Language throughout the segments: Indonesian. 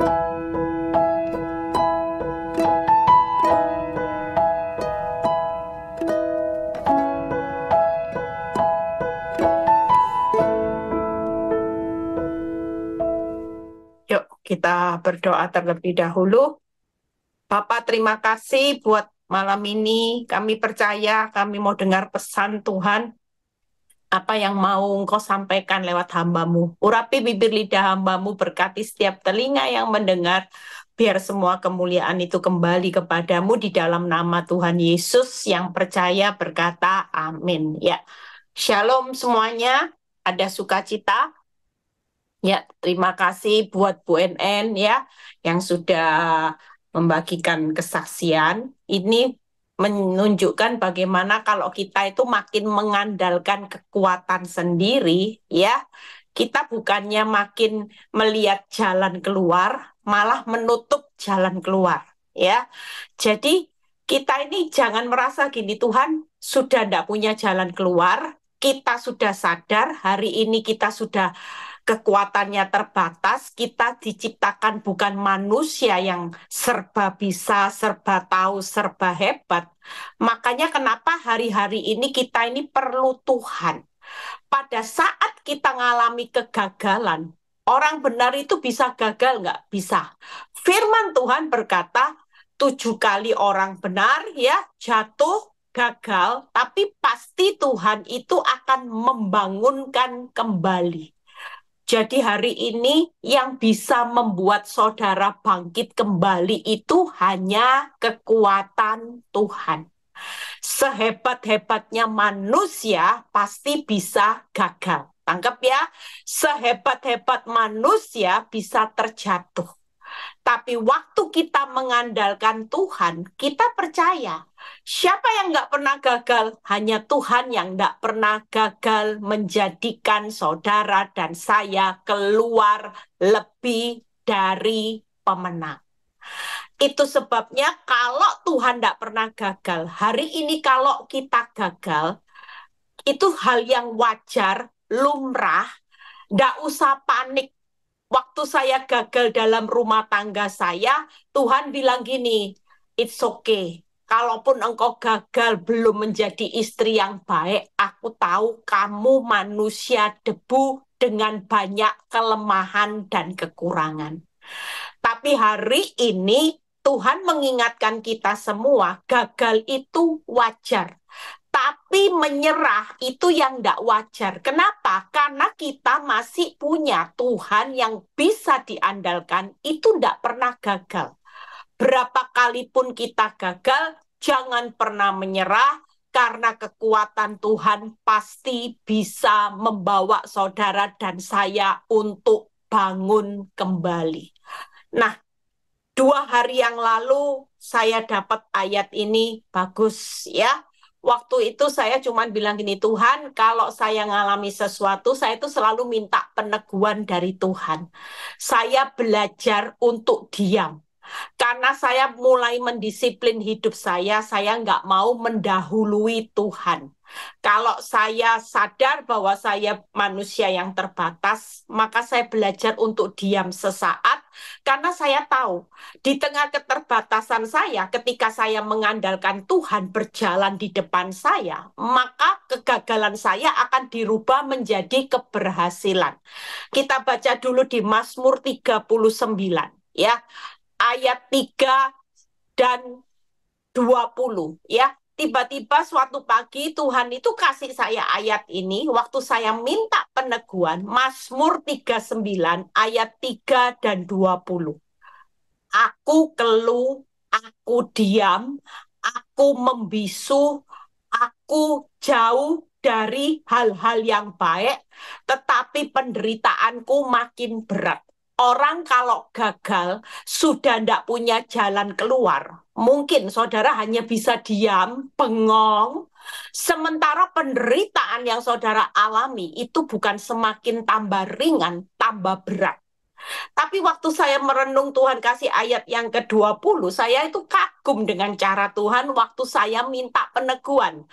Yuk, kita berdoa terlebih dahulu. Bapak, terima kasih buat malam ini. Kami percaya, kami mau dengar pesan Tuhan apa yang mau engkau sampaikan lewat hambamu. Urapi bibir lidah hambamu, berkati setiap telinga yang mendengar, biar semua kemuliaan itu kembali kepadamu di dalam nama Tuhan Yesus yang percaya berkata amin. Ya, Shalom semuanya, ada sukacita. Ya, terima kasih buat Bu NN ya yang sudah membagikan kesaksian. Ini menunjukkan bagaimana kalau kita itu makin mengandalkan kekuatan sendiri ya kita bukannya makin melihat jalan keluar malah menutup jalan keluar ya jadi kita ini jangan merasa gini Tuhan sudah tidak punya jalan keluar kita sudah sadar hari ini kita sudah kekuatannya terbatas, kita diciptakan bukan manusia yang serba bisa, serba tahu, serba hebat. Makanya kenapa hari-hari ini kita ini perlu Tuhan. Pada saat kita mengalami kegagalan, orang benar itu bisa gagal nggak? Bisa. Firman Tuhan berkata, tujuh kali orang benar ya jatuh gagal, tapi pasti Tuhan itu akan membangunkan kembali. Jadi hari ini yang bisa membuat saudara bangkit kembali itu hanya kekuatan Tuhan. Sehebat-hebatnya manusia pasti bisa gagal. Tangkap ya, sehebat-hebat manusia bisa terjatuh. Tapi waktu kita mengandalkan Tuhan, kita percaya Siapa yang nggak pernah gagal? Hanya Tuhan yang nggak pernah gagal menjadikan saudara dan saya keluar lebih dari pemenang. Itu sebabnya kalau Tuhan tidak pernah gagal, hari ini kalau kita gagal, itu hal yang wajar, lumrah, tidak usah panik. Waktu saya gagal dalam rumah tangga saya, Tuhan bilang gini, it's okay, kalaupun engkau gagal belum menjadi istri yang baik, aku tahu kamu manusia debu dengan banyak kelemahan dan kekurangan. Tapi hari ini Tuhan mengingatkan kita semua, gagal itu wajar. Tapi menyerah itu yang tidak wajar. Kenapa? Karena kita masih punya Tuhan yang bisa diandalkan, itu tidak pernah gagal. Berapa kali pun kita gagal, jangan pernah menyerah karena kekuatan Tuhan pasti bisa membawa saudara dan saya untuk bangun kembali. Nah, dua hari yang lalu saya dapat ayat ini bagus ya. Waktu itu saya cuma bilang gini, Tuhan kalau saya mengalami sesuatu, saya itu selalu minta peneguhan dari Tuhan. Saya belajar untuk diam karena saya mulai mendisiplin hidup saya, saya nggak mau mendahului Tuhan. Kalau saya sadar bahwa saya manusia yang terbatas, maka saya belajar untuk diam sesaat karena saya tahu di tengah keterbatasan saya ketika saya mengandalkan Tuhan berjalan di depan saya, maka kegagalan saya akan dirubah menjadi keberhasilan. Kita baca dulu di Mazmur 39 ya ayat 3 dan 20 ya. Tiba-tiba suatu pagi Tuhan itu kasih saya ayat ini waktu saya minta peneguhan Mazmur 39 ayat 3 dan 20. Aku keluh, aku diam, aku membisu, aku jauh dari hal-hal yang baik, tetapi penderitaanku makin berat orang kalau gagal sudah tidak punya jalan keluar, mungkin saudara hanya bisa diam, bengong. Sementara penderitaan yang saudara alami itu bukan semakin tambah ringan, tambah berat. Tapi waktu saya merenung Tuhan kasih ayat yang ke-20, saya itu kagum dengan cara Tuhan waktu saya minta peneguhan.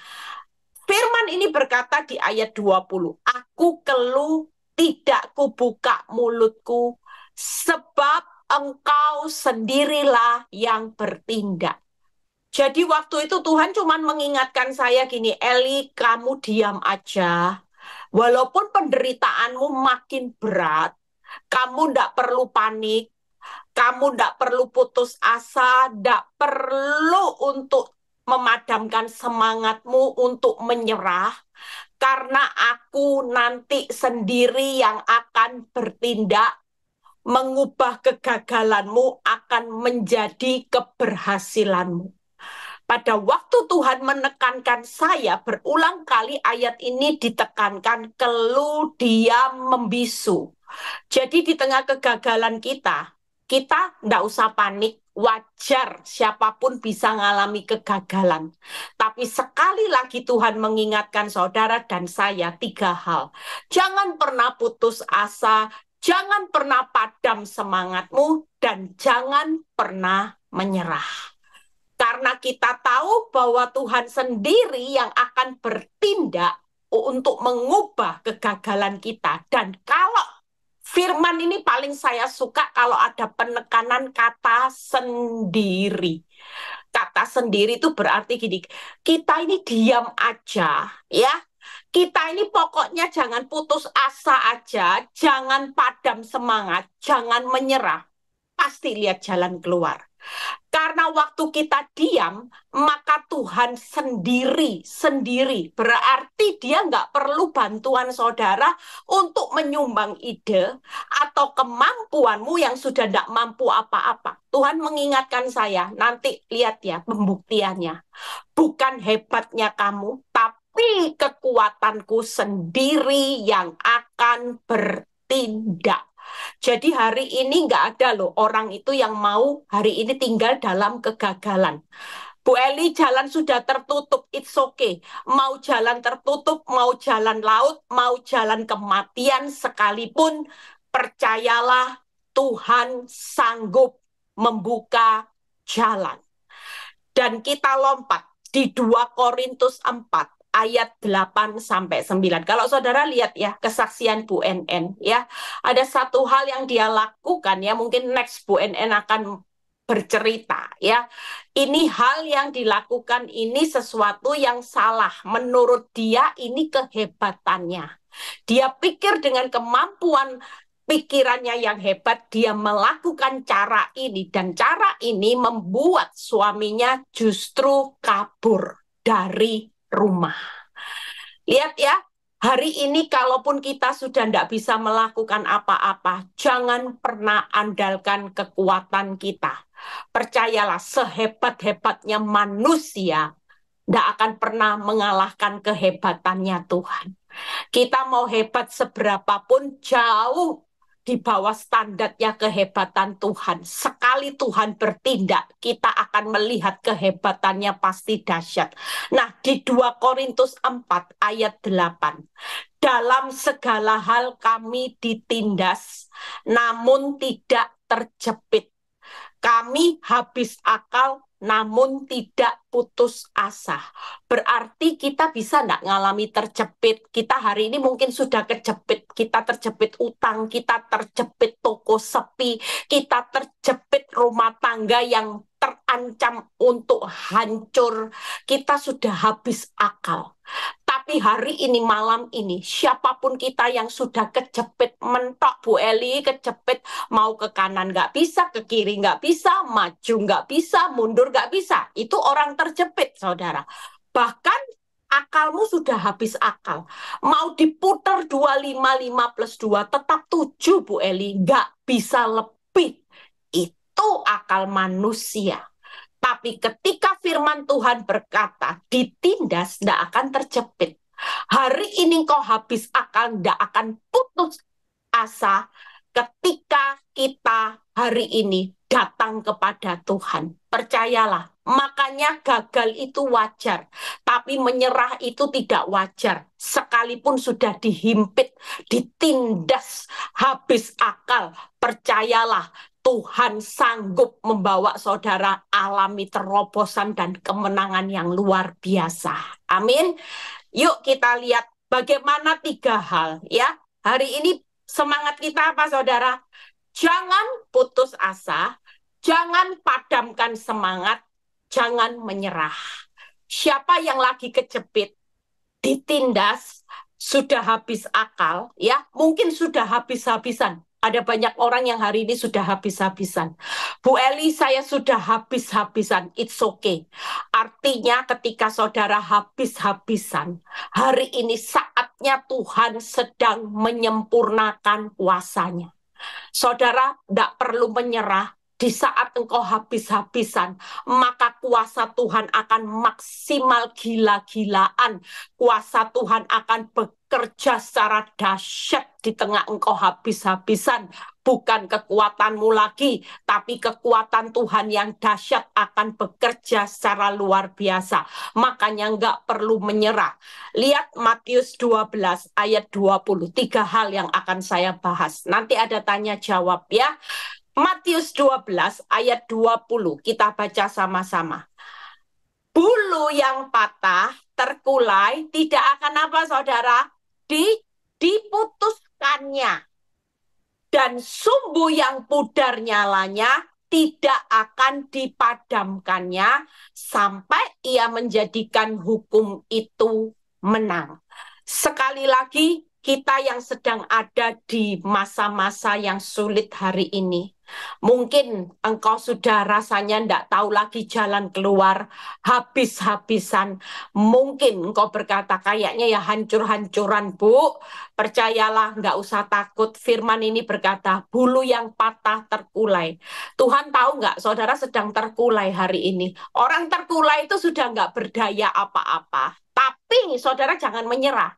Firman ini berkata di ayat 20, Aku keluh tidak kubuka mulutku sebab engkau sendirilah yang bertindak. Jadi waktu itu Tuhan cuma mengingatkan saya gini, Eli kamu diam aja. Walaupun penderitaanmu makin berat, kamu tidak perlu panik, kamu tidak perlu putus asa, tidak perlu untuk memadamkan semangatmu untuk menyerah, karena aku nanti sendiri yang akan bertindak mengubah kegagalanmu akan menjadi keberhasilanmu. Pada waktu Tuhan menekankan saya berulang kali ayat ini ditekankan kelu diam membisu. Jadi di tengah kegagalan kita, kita tidak usah panik, wajar siapapun bisa mengalami kegagalan. Tapi sekali lagi Tuhan mengingatkan saudara dan saya tiga hal. Jangan pernah putus asa, Jangan pernah padam semangatmu dan jangan pernah menyerah. Karena kita tahu bahwa Tuhan sendiri yang akan bertindak untuk mengubah kegagalan kita. Dan kalau firman ini paling saya suka kalau ada penekanan kata sendiri. Kata sendiri itu berarti gini, kita ini diam aja ya kita ini pokoknya jangan putus asa aja, jangan padam semangat, jangan menyerah. Pasti lihat jalan keluar. Karena waktu kita diam, maka Tuhan sendiri, sendiri. Berarti dia nggak perlu bantuan saudara untuk menyumbang ide atau kemampuanmu yang sudah tidak mampu apa-apa. Tuhan mengingatkan saya, nanti lihat ya pembuktiannya. Bukan hebatnya kamu, tapi tapi kekuatanku sendiri yang akan bertindak. Jadi hari ini nggak ada loh orang itu yang mau hari ini tinggal dalam kegagalan. Bu Eli jalan sudah tertutup, it's okay. Mau jalan tertutup, mau jalan laut, mau jalan kematian sekalipun, percayalah Tuhan sanggup membuka jalan. Dan kita lompat di 2 Korintus 4 ayat 8 sampai 9. Kalau saudara lihat ya kesaksian Bu NN ya, ada satu hal yang dia lakukan ya, mungkin next Bu NN akan bercerita ya. Ini hal yang dilakukan ini sesuatu yang salah menurut dia ini kehebatannya. Dia pikir dengan kemampuan pikirannya yang hebat, dia melakukan cara ini, dan cara ini membuat suaminya justru kabur dari rumah. Lihat ya, hari ini kalaupun kita sudah tidak bisa melakukan apa-apa, jangan pernah andalkan kekuatan kita. Percayalah, sehebat-hebatnya manusia, tidak akan pernah mengalahkan kehebatannya Tuhan. Kita mau hebat seberapapun jauh di bawah standarnya kehebatan Tuhan. Sekali Tuhan bertindak, kita akan melihat kehebatannya pasti dahsyat. Nah, di 2 Korintus 4 ayat 8. Dalam segala hal kami ditindas, namun tidak terjepit. Kami habis akal, namun tidak putus asa. Berarti kita bisa tidak ngalami terjepit. Kita hari ini mungkin sudah kejepit. Kita terjepit utang, kita terjepit toko sepi, kita terjepit rumah tangga yang terancam untuk hancur. Kita sudah habis akal. Tapi hari ini, malam ini, siapapun kita yang sudah kejepit mentok, Bu Eli, kejepit mau ke kanan nggak bisa, ke kiri nggak bisa, maju nggak bisa, mundur nggak bisa. Itu orang terjepit, saudara. Bahkan akalmu sudah habis akal. Mau diputer 255 plus 2 tetap 7 Bu Eli. Nggak bisa lebih. Itu akal manusia. Tapi ketika firman Tuhan berkata, ditindas tidak akan terjepit. Hari ini kau habis akal, tidak akan putus asa ketika kita hari ini datang kepada Tuhan. Percayalah, makanya gagal itu wajar, tapi menyerah itu tidak wajar. Sekalipun sudah dihimpit, ditindas, habis akal, percayalah Tuhan sanggup membawa saudara alami terobosan dan kemenangan yang luar biasa. Amin. Yuk kita lihat bagaimana tiga hal ya. Hari ini semangat kita apa saudara? Jangan putus asa, jangan padamkan semangat, jangan menyerah. Siapa yang lagi kejepit, ditindas, sudah habis akal ya, mungkin sudah habis-habisan, ada banyak orang yang hari ini sudah habis-habisan. Bu Eli, saya sudah habis-habisan. It's okay. Artinya ketika saudara habis-habisan, hari ini saatnya Tuhan sedang menyempurnakan kuasanya. Saudara tidak perlu menyerah, di saat engkau habis-habisan, maka kuasa Tuhan akan maksimal gila-gilaan. Kuasa Tuhan akan bekerja secara dahsyat di tengah engkau habis-habisan. Bukan kekuatanmu lagi, tapi kekuatan Tuhan yang dahsyat akan bekerja secara luar biasa. Makanya enggak perlu menyerah. Lihat Matius 12 ayat 20, tiga hal yang akan saya bahas. Nanti ada tanya jawab ya. Matius 12 ayat 20 kita baca sama-sama. Bulu yang patah, terkulai, tidak akan apa saudara? Di, diputuskannya. Dan sumbu yang pudar nyalanya tidak akan dipadamkannya sampai ia menjadikan hukum itu menang. Sekali lagi, kita yang sedang ada di masa-masa yang sulit hari ini, Mungkin engkau sudah rasanya tidak tahu lagi jalan keluar habis-habisan. Mungkin engkau berkata kayaknya ya hancur-hancuran bu. Percayalah nggak usah takut. Firman ini berkata bulu yang patah terkulai. Tuhan tahu nggak saudara sedang terkulai hari ini. Orang terkulai itu sudah nggak berdaya apa-apa. Tapi saudara jangan menyerah.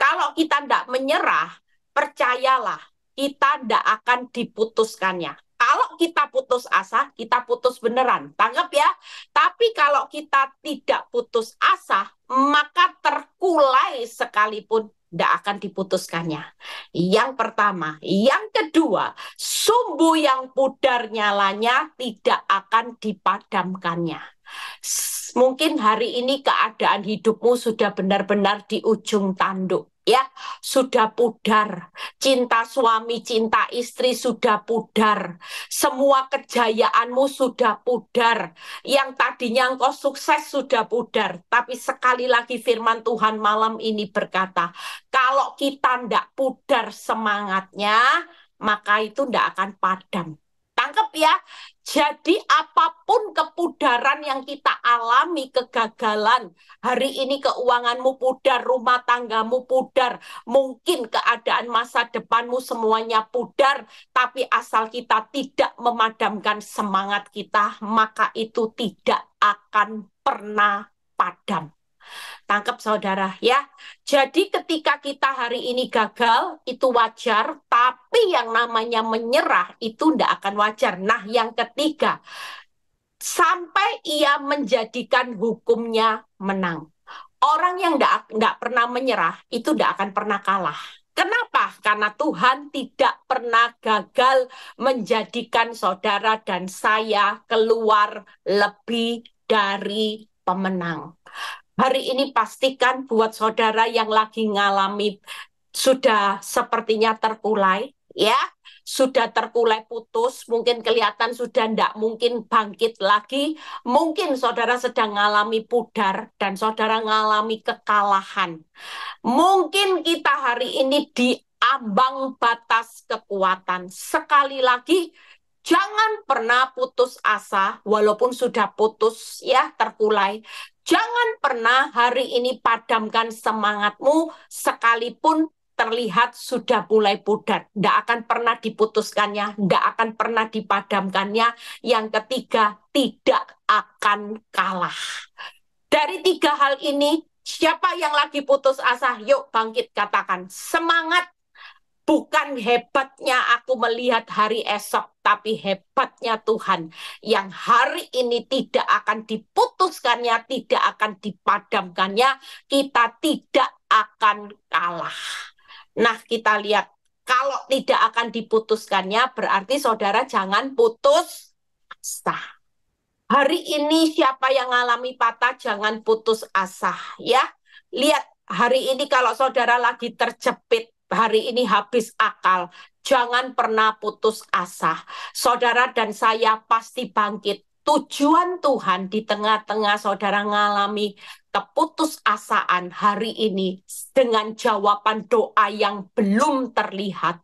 Kalau kita tidak menyerah, percayalah kita tidak akan diputuskannya kalau kita putus asa, kita putus beneran. Tanggap ya. Tapi kalau kita tidak putus asa, maka terkulai sekalipun tidak akan diputuskannya. Yang pertama, yang kedua, sumbu yang pudar nyalanya tidak akan dipadamkannya mungkin hari ini keadaan hidupmu sudah benar-benar di ujung tanduk ya sudah pudar cinta suami cinta istri sudah pudar semua kejayaanmu sudah pudar yang tadinya engkau sukses sudah pudar tapi sekali lagi firman Tuhan malam ini berkata kalau kita ndak pudar semangatnya maka itu ndak akan padam ditangkap ya. Jadi apapun kepudaran yang kita alami, kegagalan, hari ini keuanganmu pudar, rumah tanggamu pudar, mungkin keadaan masa depanmu semuanya pudar, tapi asal kita tidak memadamkan semangat kita, maka itu tidak akan pernah padam. Tangkap saudara ya. Jadi ketika kita hari ini gagal itu wajar, tapi yang namanya menyerah itu tidak akan wajar. Nah, yang ketiga, sampai ia menjadikan hukumnya menang. Orang yang tidak pernah menyerah itu tidak akan pernah kalah. Kenapa? Karena Tuhan tidak pernah gagal menjadikan saudara dan saya keluar lebih dari pemenang. Hari ini pastikan buat saudara yang lagi ngalami sudah sepertinya terkulai ya sudah terkulai putus, mungkin kelihatan sudah tidak mungkin bangkit lagi, mungkin saudara sedang mengalami pudar dan saudara mengalami kekalahan. Mungkin kita hari ini di ambang batas kekuatan. Sekali lagi, jangan pernah putus asa walaupun sudah putus ya terkulai Jangan pernah hari ini padamkan semangatmu sekalipun terlihat sudah mulai pudar. Tidak akan pernah diputuskannya, tidak akan pernah dipadamkannya. Yang ketiga, tidak akan kalah. Dari tiga hal ini, siapa yang lagi putus asa? Yuk bangkit, katakan semangat, Bukan hebatnya aku melihat hari esok, tapi hebatnya Tuhan yang hari ini tidak akan diputuskannya, tidak akan dipadamkannya, kita tidak akan kalah. Nah, kita lihat kalau tidak akan diputuskannya, berarti saudara jangan putus asa. Hari ini siapa yang mengalami patah jangan putus asa ya. Lihat hari ini kalau saudara lagi terjepit hari ini habis akal. Jangan pernah putus asa. Saudara dan saya pasti bangkit. Tujuan Tuhan di tengah-tengah saudara ngalami asaan hari ini dengan jawaban doa yang belum terlihat.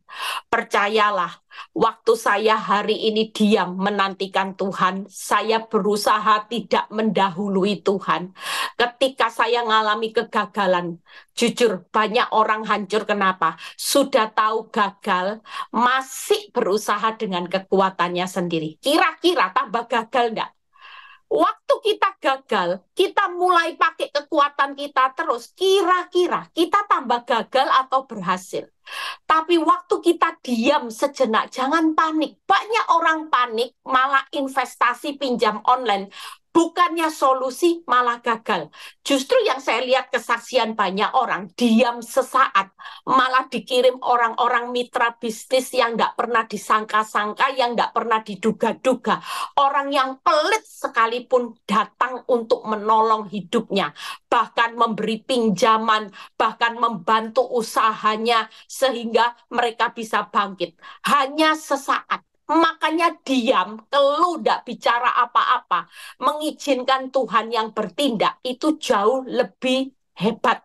Percayalah, waktu saya hari ini diam menantikan Tuhan, saya berusaha tidak mendahului Tuhan. Ketika saya mengalami kegagalan, jujur banyak orang hancur kenapa? Sudah tahu gagal, masih berusaha dengan kekuatannya sendiri. Kira-kira tambah gagal enggak? waktu kita gagal, kita mulai pakai kekuatan kita terus, kira-kira kita tambah gagal atau berhasil. Tapi waktu kita diam sejenak, jangan panik. Banyak orang panik, malah investasi pinjam online bukannya solusi malah gagal. Justru yang saya lihat kesaksian banyak orang diam sesaat malah dikirim orang-orang mitra bisnis yang nggak pernah disangka-sangka, yang nggak pernah diduga-duga. Orang yang pelit sekalipun datang untuk menolong hidupnya, bahkan memberi pinjaman, bahkan membantu usahanya sehingga mereka bisa bangkit. Hanya sesaat makanya diam, kelu tidak bicara apa-apa, mengizinkan Tuhan yang bertindak itu jauh lebih hebat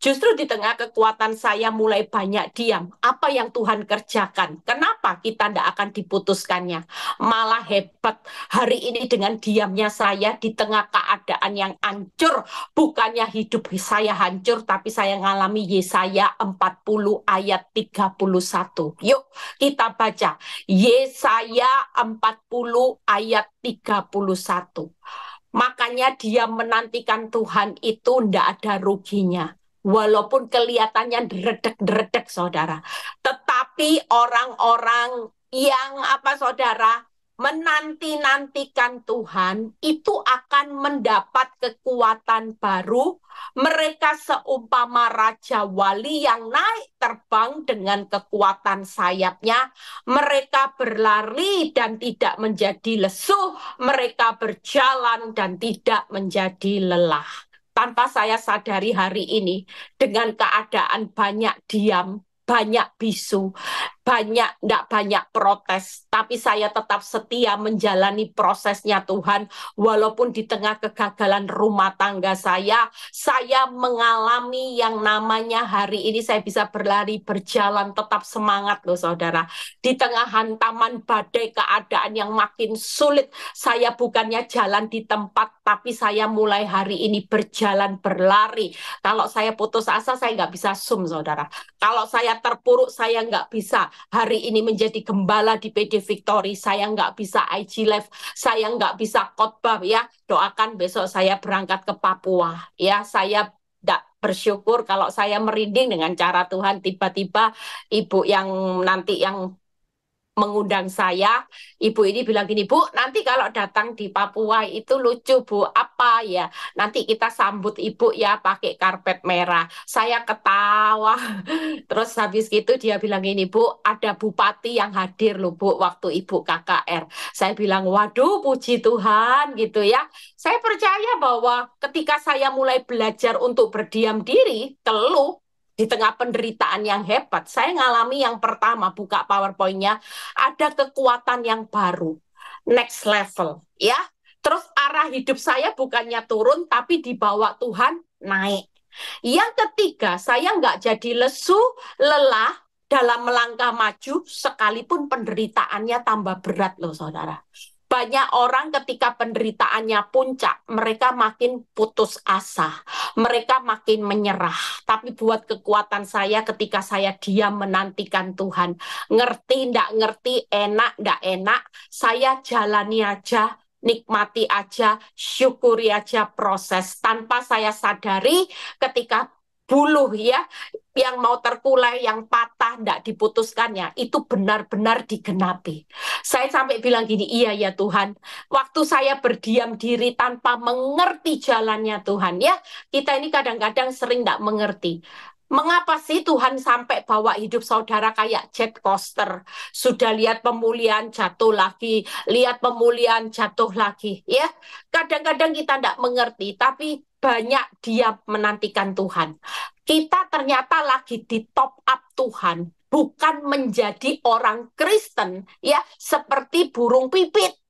Justru di tengah kekuatan saya mulai banyak diam. Apa yang Tuhan kerjakan? Kenapa kita tidak akan diputuskannya? Malah hebat hari ini dengan diamnya saya di tengah keadaan yang hancur. Bukannya hidup saya hancur, tapi saya mengalami Yesaya 40 ayat 31. Yuk kita baca. Yesaya 40 ayat 31. Makanya dia menantikan Tuhan itu tidak ada ruginya. Walaupun kelihatannya deredek-deredek saudara. Tetapi orang-orang yang apa saudara menanti-nantikan Tuhan itu akan mendapat kekuatan baru. Mereka seumpama raja wali yang naik terbang dengan kekuatan sayapnya. Mereka berlari dan tidak menjadi lesu. Mereka berjalan dan tidak menjadi lelah. Tanpa saya sadari hari ini dengan keadaan banyak diam, banyak bisu banyak tidak banyak protes, tapi saya tetap setia menjalani prosesnya Tuhan walaupun di tengah kegagalan rumah tangga saya, saya mengalami yang namanya hari ini saya bisa berlari berjalan tetap semangat loh Saudara. Di tengah hantaman badai keadaan yang makin sulit, saya bukannya jalan di tempat tapi saya mulai hari ini berjalan berlari. Kalau saya putus asa saya nggak bisa sum Saudara. Kalau saya terpuruk saya nggak bisa hari ini menjadi gembala di PD Victory. Saya nggak bisa IG Live, saya nggak bisa khotbah ya. Doakan besok saya berangkat ke Papua ya. Saya tidak bersyukur kalau saya merinding dengan cara Tuhan tiba-tiba ibu yang nanti yang mengundang saya, ibu ini bilang gini, Bu, nanti kalau datang di Papua itu lucu, Bu, apa ya? Nanti kita sambut ibu ya pakai karpet merah. Saya ketawa. Terus habis gitu dia bilang ini Bu, ada bupati yang hadir loh, Bu, waktu ibu KKR. Saya bilang, waduh, puji Tuhan gitu ya. Saya percaya bahwa ketika saya mulai belajar untuk berdiam diri, teluh, di tengah penderitaan yang hebat, saya ngalami yang pertama buka powerpoint ada kekuatan yang baru, next level, ya. Terus arah hidup saya bukannya turun tapi dibawa Tuhan naik. Yang ketiga, saya nggak jadi lesu, lelah dalam melangkah maju sekalipun penderitaannya tambah berat loh saudara. Banyak orang ketika penderitaannya puncak, mereka makin putus asa, mereka makin menyerah. Tapi buat kekuatan saya ketika saya diam menantikan Tuhan, ngerti ndak ngerti, enak ndak enak, saya jalani aja nikmati aja, syukuri aja proses. Tanpa saya sadari ketika buluh ya yang mau terkulai, yang patah, tidak diputuskannya, itu benar-benar digenapi. Saya sampai bilang gini, iya ya Tuhan, waktu saya berdiam diri tanpa mengerti jalannya Tuhan, ya kita ini kadang-kadang sering tidak mengerti. Mengapa sih Tuhan sampai bawa hidup saudara kayak jet coaster? Sudah lihat pemulihan jatuh lagi, lihat pemulihan jatuh lagi, ya. Kadang-kadang kita tidak mengerti, tapi banyak dia menantikan Tuhan. Kita ternyata lagi di top up Tuhan, bukan menjadi orang Kristen ya seperti burung pipit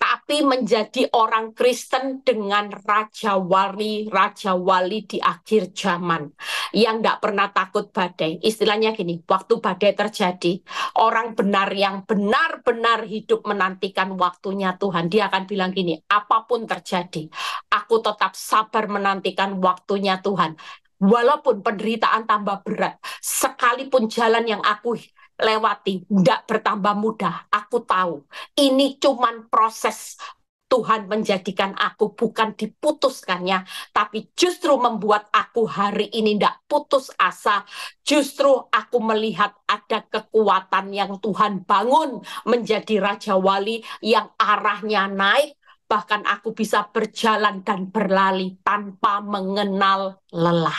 tapi menjadi orang Kristen dengan Raja Wali, Raja Wali di akhir zaman yang tidak pernah takut badai. Istilahnya gini, waktu badai terjadi, orang benar yang benar-benar hidup menantikan waktunya Tuhan, dia akan bilang gini, apapun terjadi, aku tetap sabar menantikan waktunya Tuhan. Walaupun penderitaan tambah berat, sekalipun jalan yang aku lewati, tidak bertambah mudah. Aku tahu, ini cuma proses Tuhan menjadikan aku bukan diputuskannya, tapi justru membuat aku hari ini tidak putus asa. Justru aku melihat ada kekuatan yang Tuhan bangun menjadi Raja Wali yang arahnya naik, bahkan aku bisa berjalan dan berlari tanpa mengenal lelah.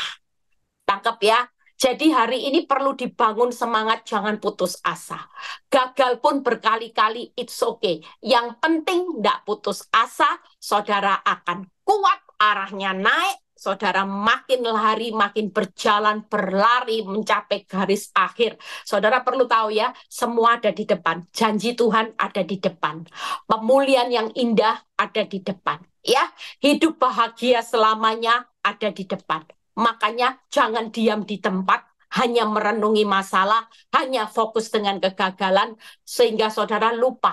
Tangkap ya, jadi hari ini perlu dibangun semangat, jangan putus asa. Gagal pun berkali-kali, it's okay. Yang penting tidak putus asa, saudara akan kuat, arahnya naik, saudara makin lari, makin berjalan, berlari, mencapai garis akhir. Saudara perlu tahu ya, semua ada di depan. Janji Tuhan ada di depan. Pemulihan yang indah ada di depan. Ya, hidup bahagia selamanya ada di depan. Makanya jangan diam di tempat, hanya merenungi masalah, hanya fokus dengan kegagalan, sehingga saudara lupa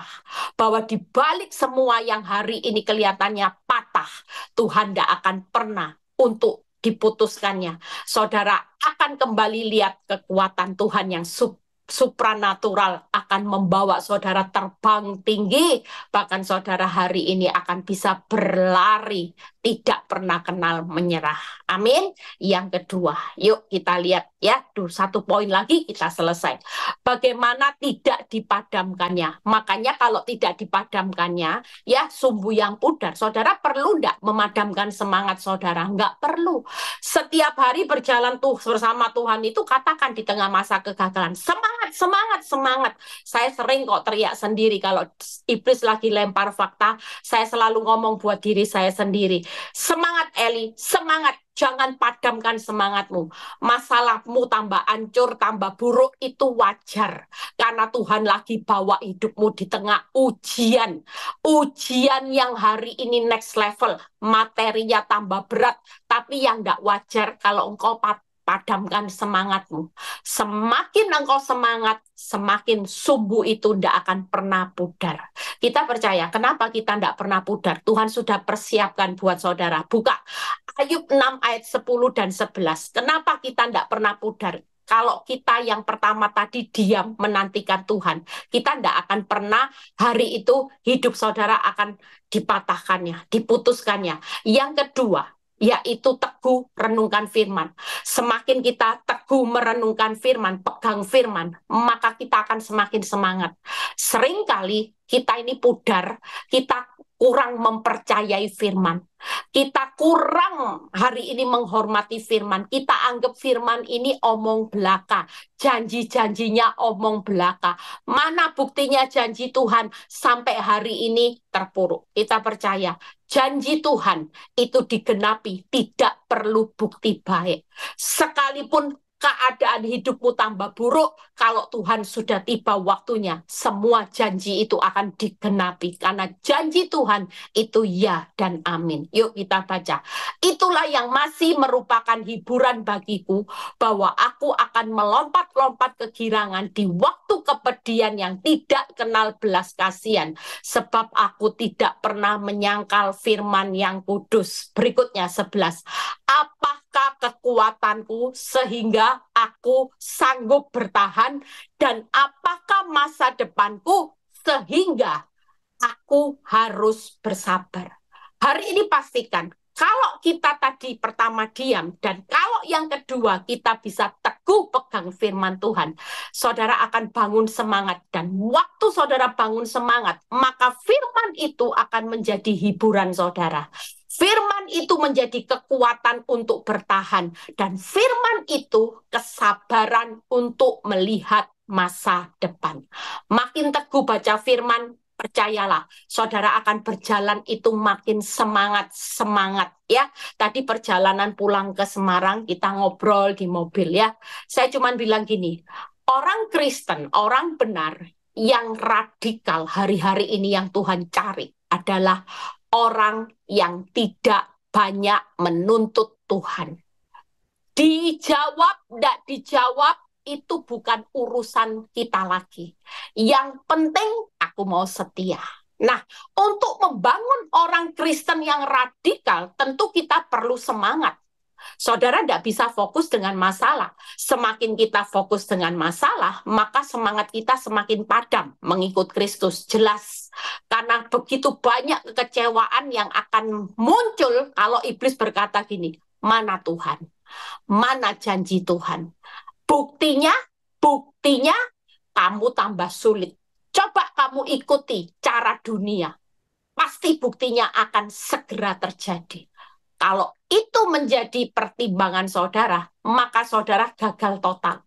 bahwa di balik semua yang hari ini kelihatannya patah, Tuhan tidak akan pernah untuk diputuskannya. Saudara akan kembali lihat kekuatan Tuhan yang super supranatural akan membawa saudara terbang tinggi, bahkan saudara hari ini akan bisa berlari, tidak pernah kenal menyerah. Amin. Yang kedua, yuk kita lihat ya, Duh, satu poin lagi kita selesai. Bagaimana tidak dipadamkannya? Makanya kalau tidak dipadamkannya, ya sumbu yang pudar, saudara perlu tidak memadamkan semangat saudara? Enggak perlu. Setiap hari berjalan tuh bersama Tuhan itu katakan di tengah masa kegagalan, semangat semangat, semangat, semangat. Saya sering kok teriak sendiri kalau iblis lagi lempar fakta, saya selalu ngomong buat diri saya sendiri. Semangat Eli, semangat. Jangan padamkan semangatmu. Masalahmu tambah ancur, tambah buruk itu wajar. Karena Tuhan lagi bawa hidupmu di tengah ujian. Ujian yang hari ini next level. Materinya tambah berat. Tapi yang tidak wajar kalau engkau padamkan semangatmu. Semakin engkau semangat, semakin subuh itu tidak akan pernah pudar. Kita percaya, kenapa kita tidak pernah pudar? Tuhan sudah persiapkan buat saudara. Buka Ayub 6 ayat 10 dan 11. Kenapa kita tidak pernah pudar? Kalau kita yang pertama tadi diam menantikan Tuhan, kita tidak akan pernah hari itu hidup saudara akan dipatahkannya, diputuskannya. Yang kedua, yaitu teguh renungkan firman. Semakin kita teguh merenungkan firman, pegang firman, maka kita akan semakin semangat. Seringkali kita ini pudar, kita kurang mempercayai firman. Kita kurang hari ini menghormati firman. Kita anggap firman ini omong belaka. Janji-janjinya omong belaka. Mana buktinya janji Tuhan sampai hari ini terpuruk. Kita percaya janji Tuhan itu digenapi. Tidak perlu bukti baik. Sekalipun keadaan hidupmu tambah buruk kalau Tuhan sudah tiba waktunya semua janji itu akan digenapi karena janji Tuhan itu ya dan amin yuk kita baca itulah yang masih merupakan hiburan bagiku bahwa aku akan melompat-lompat kegirangan di waktu kepedihan yang tidak kenal belas kasihan sebab aku tidak pernah menyangkal firman yang kudus berikutnya sebelas apa buka kekuatanku sehingga aku sanggup bertahan dan apakah masa depanku sehingga aku harus bersabar. Hari ini pastikan kalau kita tadi pertama diam dan kalau yang kedua kita bisa teguh pegang firman Tuhan, saudara akan bangun semangat dan waktu saudara bangun semangat, maka firman itu akan menjadi hiburan saudara. Firman itu menjadi kekuatan untuk bertahan, dan firman itu kesabaran untuk melihat masa depan. Makin teguh baca firman, percayalah, saudara akan berjalan itu makin semangat, semangat ya. Tadi perjalanan pulang ke Semarang kita ngobrol di mobil ya. Saya cuma bilang gini, orang Kristen, orang benar yang radikal hari-hari ini yang Tuhan cari adalah orang yang tidak banyak menuntut Tuhan. Dijawab, tidak dijawab, itu bukan urusan kita lagi. Yang penting aku mau setia. Nah, untuk membangun orang Kristen yang radikal, tentu kita perlu semangat. Saudara tidak bisa fokus dengan masalah. Semakin kita fokus dengan masalah, maka semangat kita semakin padam mengikut Kristus. Jelas. Karena begitu banyak kekecewaan yang akan muncul kalau iblis berkata gini, mana Tuhan? Mana janji Tuhan? Buktinya, buktinya kamu tambah sulit. Coba kamu ikuti cara dunia. Pasti buktinya akan segera terjadi kalau itu menjadi pertimbangan saudara, maka saudara gagal total.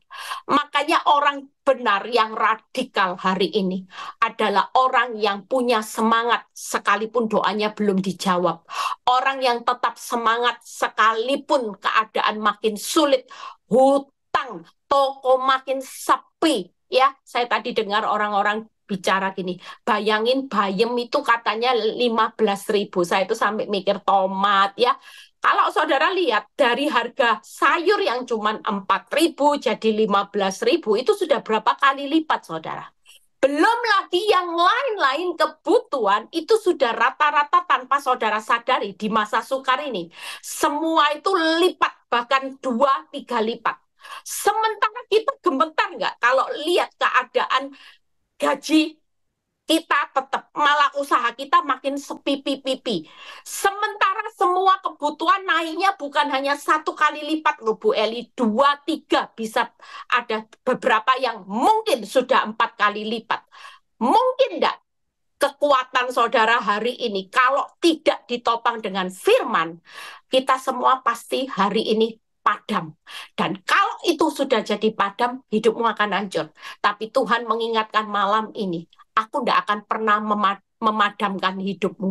Makanya orang benar yang radikal hari ini adalah orang yang punya semangat sekalipun doanya belum dijawab. Orang yang tetap semangat sekalipun keadaan makin sulit, hutang, toko makin sepi. Ya, saya tadi dengar orang-orang bicara gini, bayangin bayam itu katanya 15 ribu, saya itu sampai mikir tomat ya, kalau saudara lihat dari harga sayur yang cuma ribu jadi ribu itu sudah berapa kali lipat saudara. Belum lagi yang lain-lain kebutuhan itu sudah rata-rata tanpa saudara sadari di masa sukar ini. Semua itu lipat bahkan dua 3 lipat. Sementara kita gemetar nggak kalau lihat keadaan gaji kita tetap malah usaha kita makin sepi pipi Sementara semua kebutuhan naiknya bukan hanya satu kali lipat loh Bu Eli, dua tiga bisa ada beberapa yang mungkin sudah empat kali lipat. Mungkin enggak kekuatan saudara hari ini kalau tidak ditopang dengan firman, kita semua pasti hari ini padam. Dan kalau itu sudah jadi padam, hidupmu akan hancur. Tapi Tuhan mengingatkan malam ini, aku tidak akan pernah memadamkan hidupmu.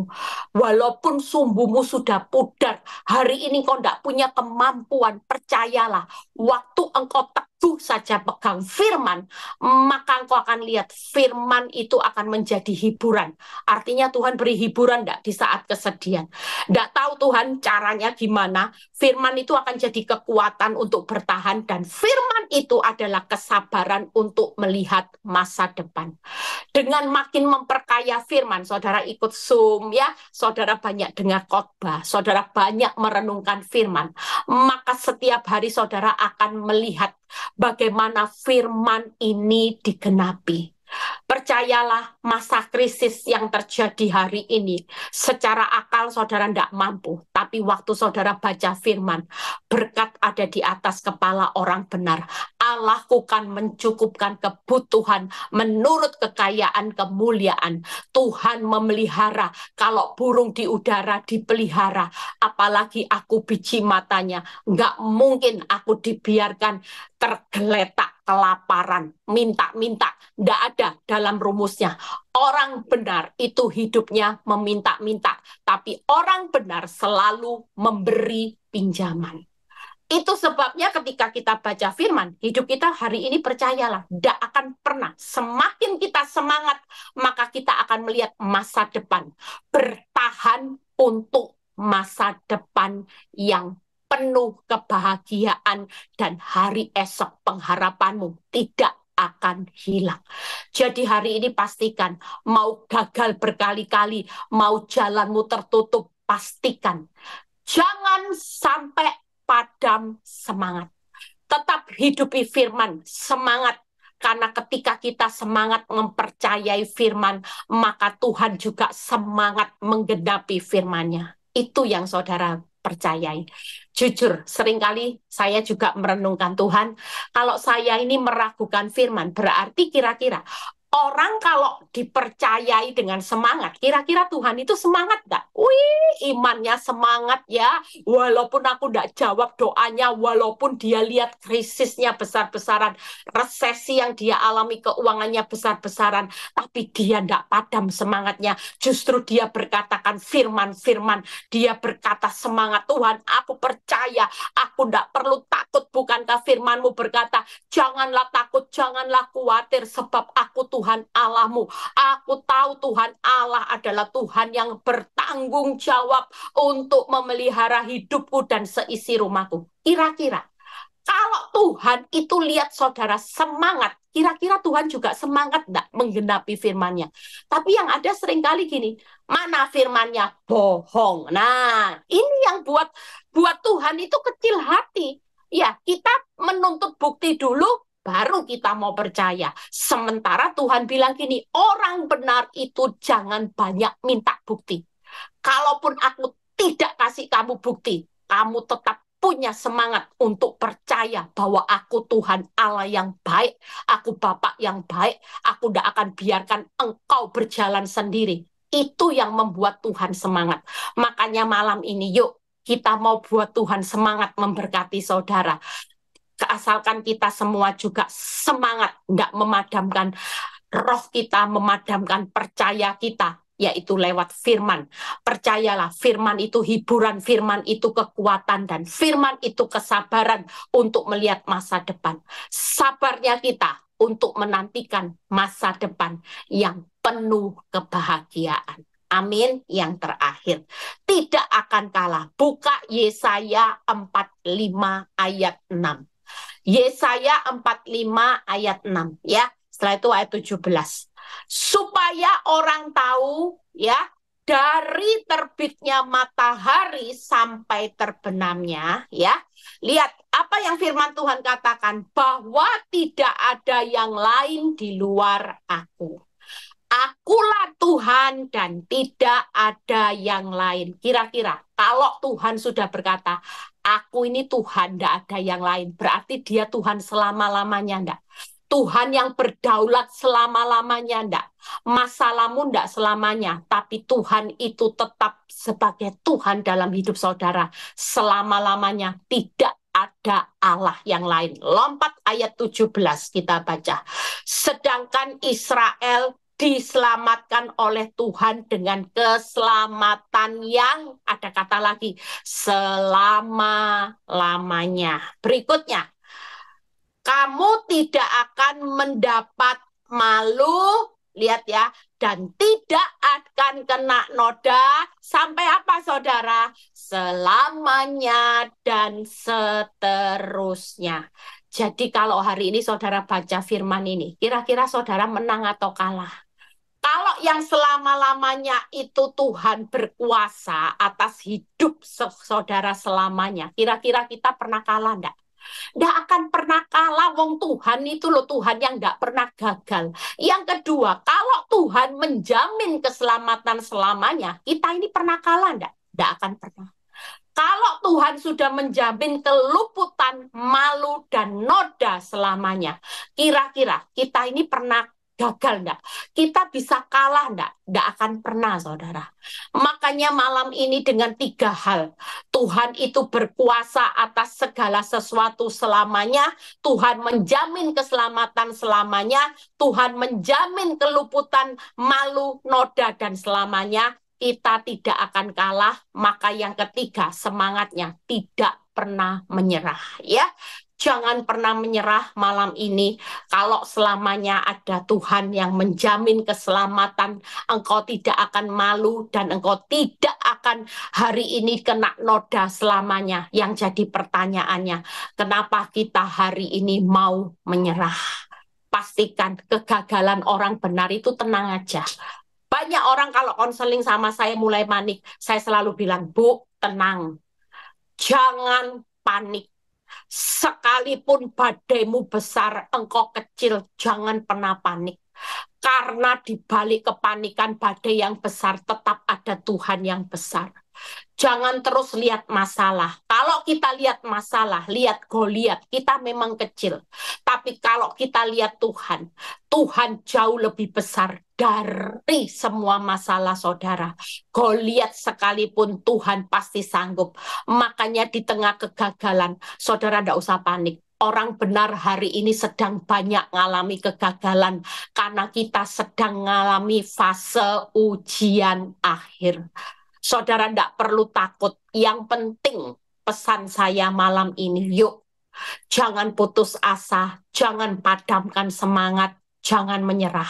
Walaupun sumbumu sudah pudar, hari ini kau tidak punya kemampuan, percayalah. Waktu engkau tak saja pegang firman, maka engkau akan lihat firman itu akan menjadi hiburan. Artinya Tuhan beri hiburan enggak di saat kesedihan. Enggak tahu Tuhan caranya gimana, firman itu akan jadi kekuatan untuk bertahan dan firman itu adalah kesabaran untuk melihat masa depan. Dengan makin memperkaya firman, saudara ikut Zoom ya, saudara banyak dengar khotbah, saudara banyak merenungkan firman, maka setiap hari saudara akan melihat bagaimana firman ini digenapi. Percayalah masa krisis yang terjadi hari ini. Secara akal saudara tidak mampu. Tapi waktu saudara baca firman. Berkat ada di atas kepala orang benar. Allah bukan mencukupkan kebutuhan menurut kekayaan kemuliaan. Tuhan memelihara. Kalau burung di udara dipelihara. Apalagi aku biji matanya. Nggak mungkin aku dibiarkan tergeletak kelaparan, minta-minta, tidak ada dalam rumusnya. Orang benar itu hidupnya meminta-minta, tapi orang benar selalu memberi pinjaman. Itu sebabnya ketika kita baca firman, hidup kita hari ini percayalah, tidak akan pernah. Semakin kita semangat, maka kita akan melihat masa depan. Bertahan untuk masa depan yang penuh kebahagiaan dan hari esok pengharapanmu tidak akan hilang. Jadi hari ini pastikan mau gagal berkali-kali, mau jalanmu tertutup, pastikan. Jangan sampai padam semangat. Tetap hidupi firman, semangat karena ketika kita semangat mempercayai firman, maka Tuhan juga semangat menggenapi FirmanNya. Itu yang saudara percayai. Jujur, seringkali saya juga merenungkan Tuhan, kalau saya ini meragukan firman, berarti kira-kira orang kalau dipercayai dengan semangat, kira-kira Tuhan itu semangat nggak? Wih, imannya semangat ya. Walaupun aku nggak jawab doanya, walaupun dia lihat krisisnya besar-besaran, resesi yang dia alami keuangannya besar-besaran, tapi dia nggak padam semangatnya. Justru dia berkatakan firman-firman, dia berkata semangat Tuhan, aku percaya, aku nggak perlu takut, bukankah firmanmu berkata, janganlah takut, janganlah khawatir, sebab aku tuh Tuhan Allahmu. Aku tahu Tuhan Allah adalah Tuhan yang bertanggung jawab untuk memelihara hidupku dan seisi rumahku. Kira-kira kalau Tuhan itu lihat saudara semangat, kira-kira Tuhan juga semangat enggak menggenapi firmannya. Tapi yang ada seringkali gini, mana firmannya bohong. Nah, ini yang buat buat Tuhan itu kecil hati. Ya, kita menuntut bukti dulu, baru kita mau percaya. Sementara Tuhan bilang gini, orang benar itu jangan banyak minta bukti. Kalaupun aku tidak kasih kamu bukti, kamu tetap punya semangat untuk percaya bahwa aku Tuhan Allah yang baik, aku Bapak yang baik, aku tidak akan biarkan engkau berjalan sendiri. Itu yang membuat Tuhan semangat. Makanya malam ini yuk kita mau buat Tuhan semangat memberkati saudara asalkan kita semua juga semangat, nggak memadamkan roh kita, memadamkan percaya kita, yaitu lewat firman. Percayalah, firman itu hiburan, firman itu kekuatan, dan firman itu kesabaran untuk melihat masa depan. Sabarnya kita untuk menantikan masa depan yang penuh kebahagiaan. Amin yang terakhir. Tidak akan kalah. Buka Yesaya 45 ayat 6. Yesaya 45 ayat 6 ya. Setelah itu ayat 17. Supaya orang tahu ya dari terbitnya matahari sampai terbenamnya ya. Lihat apa yang firman Tuhan katakan bahwa tidak ada yang lain di luar aku. Akulah Tuhan dan tidak ada yang lain. Kira-kira kalau Tuhan sudah berkata, aku ini Tuhan, tidak ada yang lain. Berarti dia Tuhan selama-lamanya, enggak. Tuhan yang berdaulat selama-lamanya, enggak. Masalahmu enggak selamanya, tapi Tuhan itu tetap sebagai Tuhan dalam hidup saudara. Selama-lamanya tidak ada Allah yang lain. Lompat ayat 17 kita baca. Sedangkan Israel diselamatkan oleh Tuhan dengan keselamatan yang ada kata lagi selama-lamanya. Berikutnya, kamu tidak akan mendapat malu, lihat ya, dan tidak akan kena noda sampai apa saudara? Selamanya dan seterusnya. Jadi kalau hari ini saudara baca firman ini, kira-kira saudara menang atau kalah? Kalau yang selama-lamanya itu Tuhan berkuasa atas hidup saudara selamanya, kira-kira kita pernah kalah enggak? Tidak akan pernah kalah wong Tuhan itu loh Tuhan yang tidak pernah gagal. Yang kedua, kalau Tuhan menjamin keselamatan selamanya, kita ini pernah kalah enggak? Tidak akan pernah. Kalau Tuhan sudah menjamin keluputan, malu, dan noda selamanya, kira-kira kita ini pernah gagal enggak? Kita bisa kalah enggak? Enggak akan pernah, saudara. Makanya malam ini dengan tiga hal. Tuhan itu berkuasa atas segala sesuatu selamanya. Tuhan menjamin keselamatan selamanya. Tuhan menjamin keluputan malu, noda, dan selamanya. Kita tidak akan kalah. Maka yang ketiga, semangatnya tidak pernah menyerah ya. Jangan pernah menyerah malam ini. Kalau selamanya ada Tuhan yang menjamin keselamatan, engkau tidak akan malu dan engkau tidak akan hari ini kena noda selamanya. Yang jadi pertanyaannya, kenapa kita hari ini mau menyerah? Pastikan kegagalan orang benar itu tenang aja. Banyak orang kalau konseling sama saya mulai panik, saya selalu bilang, Bu, tenang. Jangan panik. Sekalipun badaimu besar, engkau kecil, jangan pernah panik. Karena di balik kepanikan badai yang besar, tetap ada Tuhan yang besar. Jangan terus lihat masalah. Kalau kita lihat masalah, lihat Goliat, kita memang kecil. Tapi kalau kita lihat Tuhan, Tuhan jauh lebih besar dari semua masalah saudara. Goliat sekalipun Tuhan pasti sanggup. Makanya di tengah kegagalan, saudara tidak usah panik orang benar hari ini sedang banyak mengalami kegagalan karena kita sedang mengalami fase ujian akhir. Saudara tidak perlu takut. Yang penting pesan saya malam ini, yuk jangan putus asa, jangan padamkan semangat, jangan menyerah.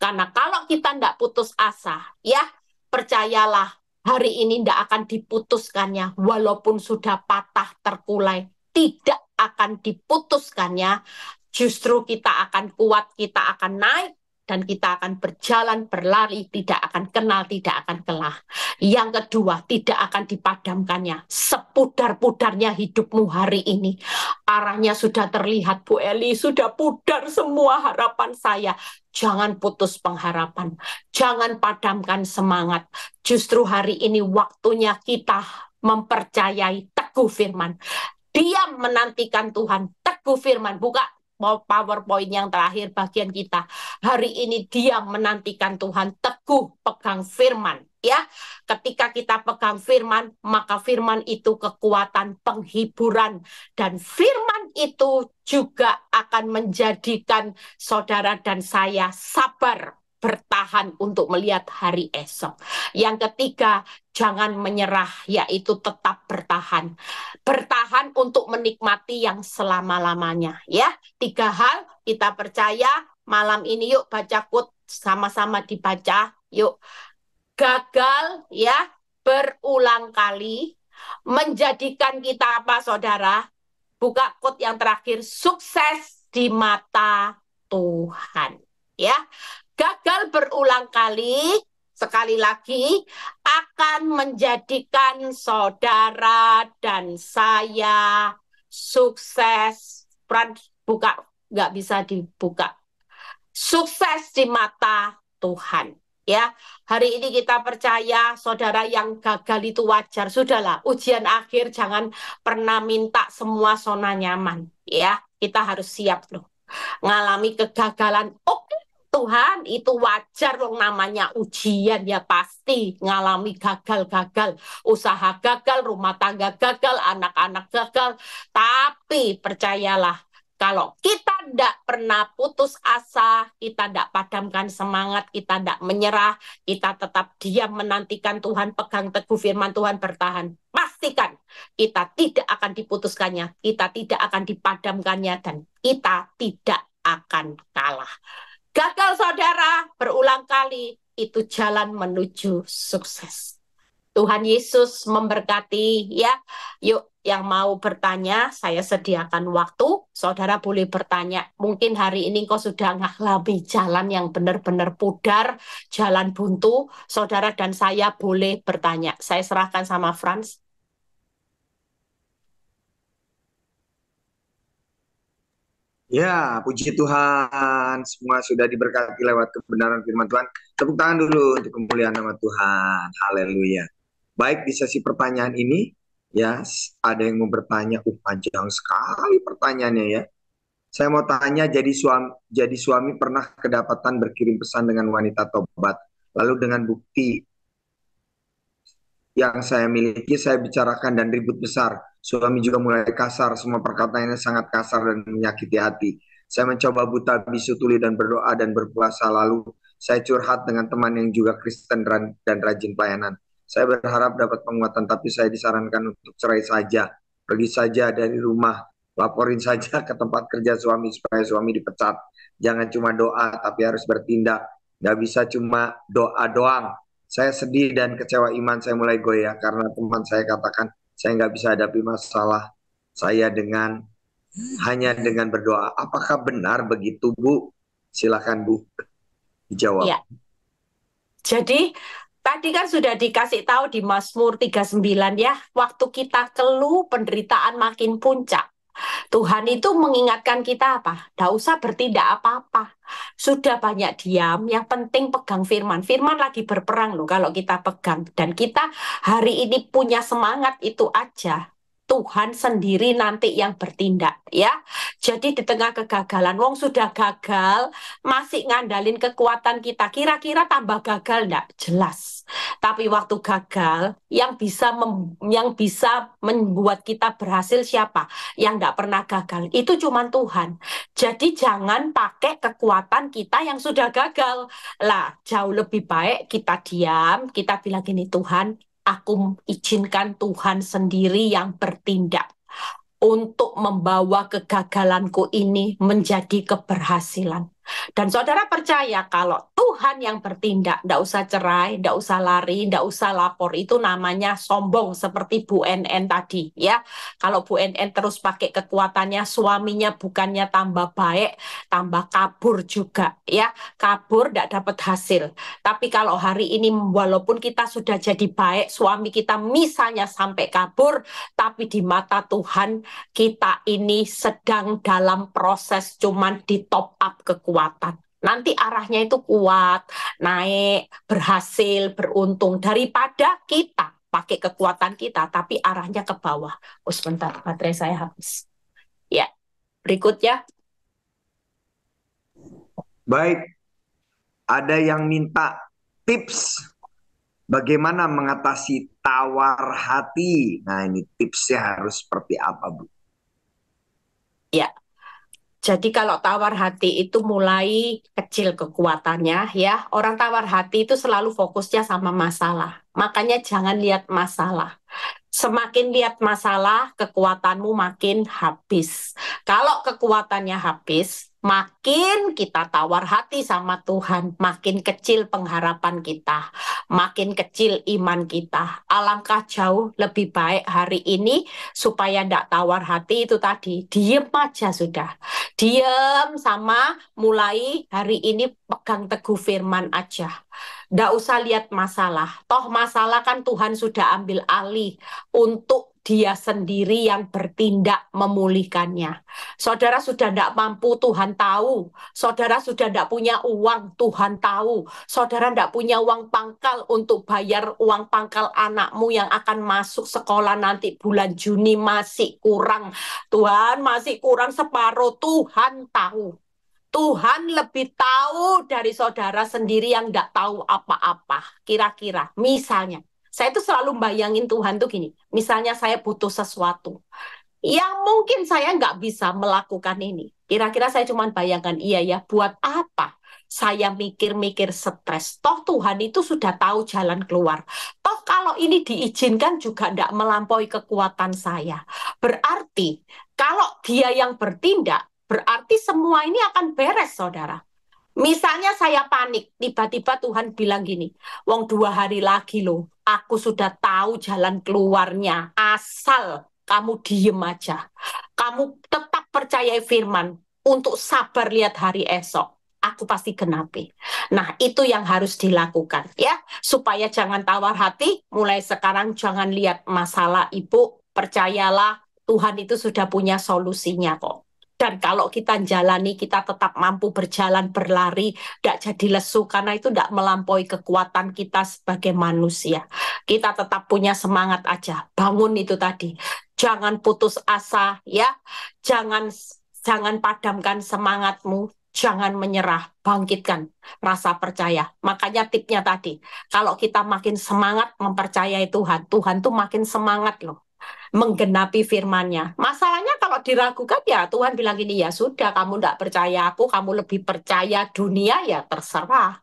Karena kalau kita tidak putus asa, ya percayalah hari ini tidak akan diputuskannya walaupun sudah patah terkulai. Tidak akan diputuskannya justru kita akan kuat, kita akan naik, dan kita akan berjalan, berlari, tidak akan kenal, tidak akan kelah. Yang kedua, tidak akan dipadamkannya. Sepudar-pudarnya hidupmu hari ini. Arahnya sudah terlihat, Bu Eli, sudah pudar semua harapan saya. Jangan putus pengharapan. Jangan padamkan semangat. Justru hari ini waktunya kita mempercayai teguh firman. Diam menantikan Tuhan. Teguh firman. Buka PowerPoint yang terakhir bagian kita. Hari ini dia menantikan Tuhan, teguh pegang firman ya. Ketika kita pegang firman, maka firman itu kekuatan penghiburan dan firman itu juga akan menjadikan saudara dan saya sabar bertahan untuk melihat hari esok. Yang ketiga, jangan menyerah, yaitu tetap bertahan. Bertahan untuk menikmati yang selama-lamanya. Ya, tiga hal kita percaya malam ini yuk baca kut sama-sama dibaca yuk. Gagal ya berulang kali menjadikan kita apa saudara? Buka kut yang terakhir sukses di mata Tuhan ya gagal berulang kali, sekali lagi akan menjadikan saudara dan saya sukses. buka nggak bisa dibuka. Sukses di mata Tuhan. Ya, hari ini kita percaya saudara yang gagal itu wajar. Sudahlah, ujian akhir jangan pernah minta semua zona nyaman, ya. Kita harus siap loh. Ngalami kegagalan, oke, Tuhan itu wajar loh namanya ujian ya pasti ngalami gagal-gagal usaha gagal rumah tangga gagal anak-anak gagal tapi percayalah kalau kita tidak pernah putus asa, kita tidak padamkan semangat, kita tidak menyerah, kita tetap diam menantikan Tuhan, pegang teguh firman Tuhan, bertahan. Pastikan kita tidak akan diputuskannya, kita tidak akan dipadamkannya, dan kita tidak akan kalah. Gagal saudara berulang kali, itu jalan menuju sukses. Tuhan Yesus memberkati ya. Yuk yang mau bertanya, saya sediakan waktu. Saudara boleh bertanya. Mungkin hari ini kau sudah ngalami jalan yang benar-benar pudar, jalan buntu. Saudara dan saya boleh bertanya. Saya serahkan sama Franz. Ya, puji Tuhan, semua sudah diberkati lewat kebenaran firman Tuhan. Tepuk tangan dulu untuk kemuliaan nama Tuhan. Haleluya. Baik di sesi pertanyaan ini, ya ada yang mau bertanya, uh panjang sekali pertanyaannya ya. Saya mau tanya, jadi suami, jadi suami pernah kedapatan berkirim pesan dengan wanita tobat, lalu dengan bukti yang saya miliki saya bicarakan dan ribut besar Suami juga mulai kasar, semua perkataannya sangat kasar dan menyakiti hati. Saya mencoba buta bisu tuli dan berdoa dan berpuasa lalu saya curhat dengan teman yang juga Kristen dan rajin pelayanan. Saya berharap dapat penguatan tapi saya disarankan untuk cerai saja. Pergi saja dari rumah, laporin saja ke tempat kerja suami supaya suami dipecat. Jangan cuma doa tapi harus bertindak. Gak bisa cuma doa doang. Saya sedih dan kecewa iman saya mulai goyah karena teman saya katakan saya nggak bisa hadapi masalah saya dengan hanya dengan berdoa. Apakah benar begitu, Bu? Silakan Bu dijawab. Ya. Jadi tadi kan sudah dikasih tahu di Mazmur 39 ya, waktu kita keluh penderitaan makin puncak. Tuhan itu mengingatkan kita apa? Tidak usah bertindak apa-apa. Sudah banyak diam, yang penting pegang firman. Firman lagi berperang loh kalau kita pegang. Dan kita hari ini punya semangat itu aja. Tuhan sendiri nanti yang bertindak ya. Jadi di tengah kegagalan wong sudah gagal masih ngandalin kekuatan kita. Kira-kira tambah gagal enggak? Jelas. Tapi waktu gagal yang bisa mem yang bisa membuat kita berhasil siapa? Yang enggak pernah gagal. Itu cuma Tuhan. Jadi jangan pakai kekuatan kita yang sudah gagal. Lah, jauh lebih baik kita diam, kita bilang gini, Tuhan, aku izinkan Tuhan sendiri yang bertindak untuk membawa kegagalanku ini menjadi keberhasilan. Dan saudara percaya kalau Tuhan yang bertindak, tidak usah cerai, tidak usah lari, tidak usah lapor, itu namanya sombong seperti Bu NN tadi ya. Kalau Bu NN terus pakai kekuatannya suaminya bukannya tambah baik, tambah kabur juga ya. Kabur tidak dapat hasil. Tapi kalau hari ini walaupun kita sudah jadi baik, suami kita misalnya sampai kabur, tapi di mata Tuhan kita ini sedang dalam proses cuman di top up kekuatan kekuatan. Nanti arahnya itu kuat, naik, berhasil, beruntung daripada kita pakai kekuatan kita tapi arahnya ke bawah. Oh sebentar, baterai saya habis. Ya, berikutnya. Baik. Ada yang minta tips bagaimana mengatasi tawar hati. Nah, ini tipsnya harus seperti apa, Bu? Ya, jadi kalau tawar hati itu mulai kecil kekuatannya ya. Orang tawar hati itu selalu fokusnya sama masalah. Makanya jangan lihat masalah. Semakin lihat masalah, kekuatanmu makin habis. Kalau kekuatannya habis, makin kita tawar hati sama Tuhan, makin kecil pengharapan kita, makin kecil iman kita. Alangkah jauh lebih baik hari ini supaya tidak tawar hati itu tadi, diem aja sudah. Diem sama mulai hari ini pegang teguh firman aja. Tidak usah lihat masalah. Toh masalah kan Tuhan sudah ambil alih untuk dia sendiri yang bertindak memulihkannya. Saudara sudah tidak mampu, Tuhan tahu. Saudara sudah tidak punya uang, Tuhan tahu. Saudara tidak punya uang pangkal untuk bayar uang pangkal anakmu yang akan masuk sekolah nanti bulan Juni masih kurang. Tuhan masih kurang separuh, Tuhan tahu. Tuhan lebih tahu dari saudara sendiri yang tidak tahu apa-apa. Kira-kira, misalnya, saya itu selalu bayangin Tuhan tuh gini. Misalnya saya butuh sesuatu yang mungkin saya nggak bisa melakukan ini. Kira-kira saya cuma bayangkan, iya ya, buat apa? Saya mikir-mikir stres. Toh Tuhan itu sudah tahu jalan keluar. Toh kalau ini diizinkan juga tidak melampaui kekuatan saya. Berarti kalau dia yang bertindak, berarti semua ini akan beres, saudara. Misalnya saya panik, tiba-tiba Tuhan bilang gini, wong dua hari lagi loh, aku sudah tahu jalan keluarnya asal kamu diem aja kamu tetap percaya firman untuk sabar lihat hari esok aku pasti genapi. Nah, itu yang harus dilakukan ya, supaya jangan tawar hati. Mulai sekarang jangan lihat masalah Ibu, percayalah Tuhan itu sudah punya solusinya kok dan kalau kita jalani kita tetap mampu berjalan berlari tidak jadi lesu karena itu tidak melampaui kekuatan kita sebagai manusia kita tetap punya semangat aja bangun itu tadi jangan putus asa ya jangan jangan padamkan semangatmu jangan menyerah bangkitkan rasa percaya makanya tipnya tadi kalau kita makin semangat mempercayai Tuhan Tuhan tuh makin semangat loh menggenapi firman-Nya. Masalahnya kalau diragukan ya Tuhan bilang ini ya sudah kamu tidak percaya aku, kamu lebih percaya dunia ya terserah.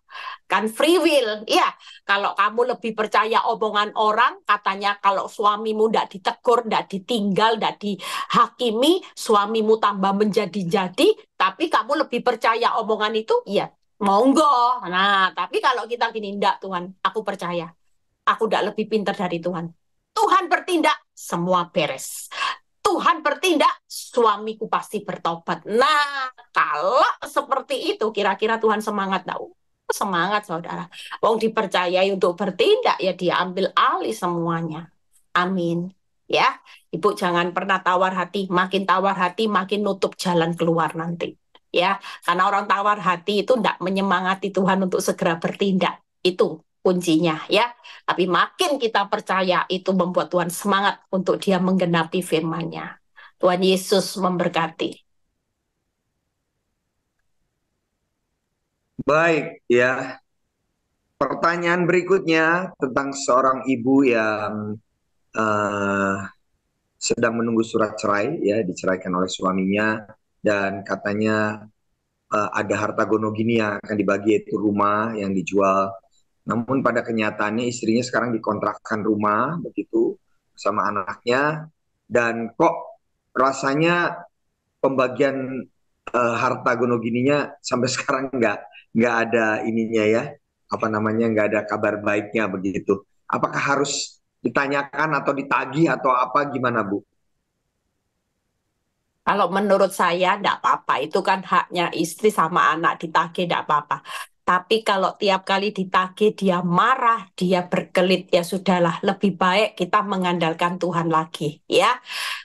Kan free will. Iya, kalau kamu lebih percaya omongan orang, katanya kalau suamimu tidak ditegur, tidak ditinggal, tidak dihakimi, suamimu tambah menjadi-jadi, tapi kamu lebih percaya omongan itu, ya monggo. Nah, tapi kalau kita gini, tidak Tuhan, aku percaya. Aku tidak lebih pintar dari Tuhan Tuhan bertindak, semua beres. Tuhan bertindak, suamiku pasti bertobat. Nah, kalau seperti itu, kira-kira Tuhan semangat tahu? Semangat, saudara. Wong dipercayai untuk bertindak, ya dia ambil alih semuanya. Amin. Ya, Ibu jangan pernah tawar hati. Makin tawar hati, makin nutup jalan keluar nanti. Ya, karena orang tawar hati itu tidak menyemangati Tuhan untuk segera bertindak. Itu kuncinya ya. Tapi makin kita percaya itu membuat Tuhan semangat untuk dia menggenapi firman-Nya. Tuhan Yesus memberkati. Baik ya. Pertanyaan berikutnya tentang seorang ibu yang uh, sedang menunggu surat cerai ya diceraikan oleh suaminya dan katanya uh, ada harta gono gini yang akan dibagi yaitu rumah yang dijual namun pada kenyataannya istrinya sekarang dikontrakkan rumah begitu sama anaknya dan kok rasanya pembagian uh, harta gonogininya sampai sekarang nggak nggak ada ininya ya apa namanya nggak ada kabar baiknya begitu. Apakah harus ditanyakan atau ditagi atau apa gimana Bu? Kalau menurut saya tidak apa-apa, itu kan haknya istri sama anak ditagih tidak apa-apa. Tapi kalau tiap kali ditagih dia marah, dia berkelit, ya sudahlah. Lebih baik kita mengandalkan Tuhan lagi, ya.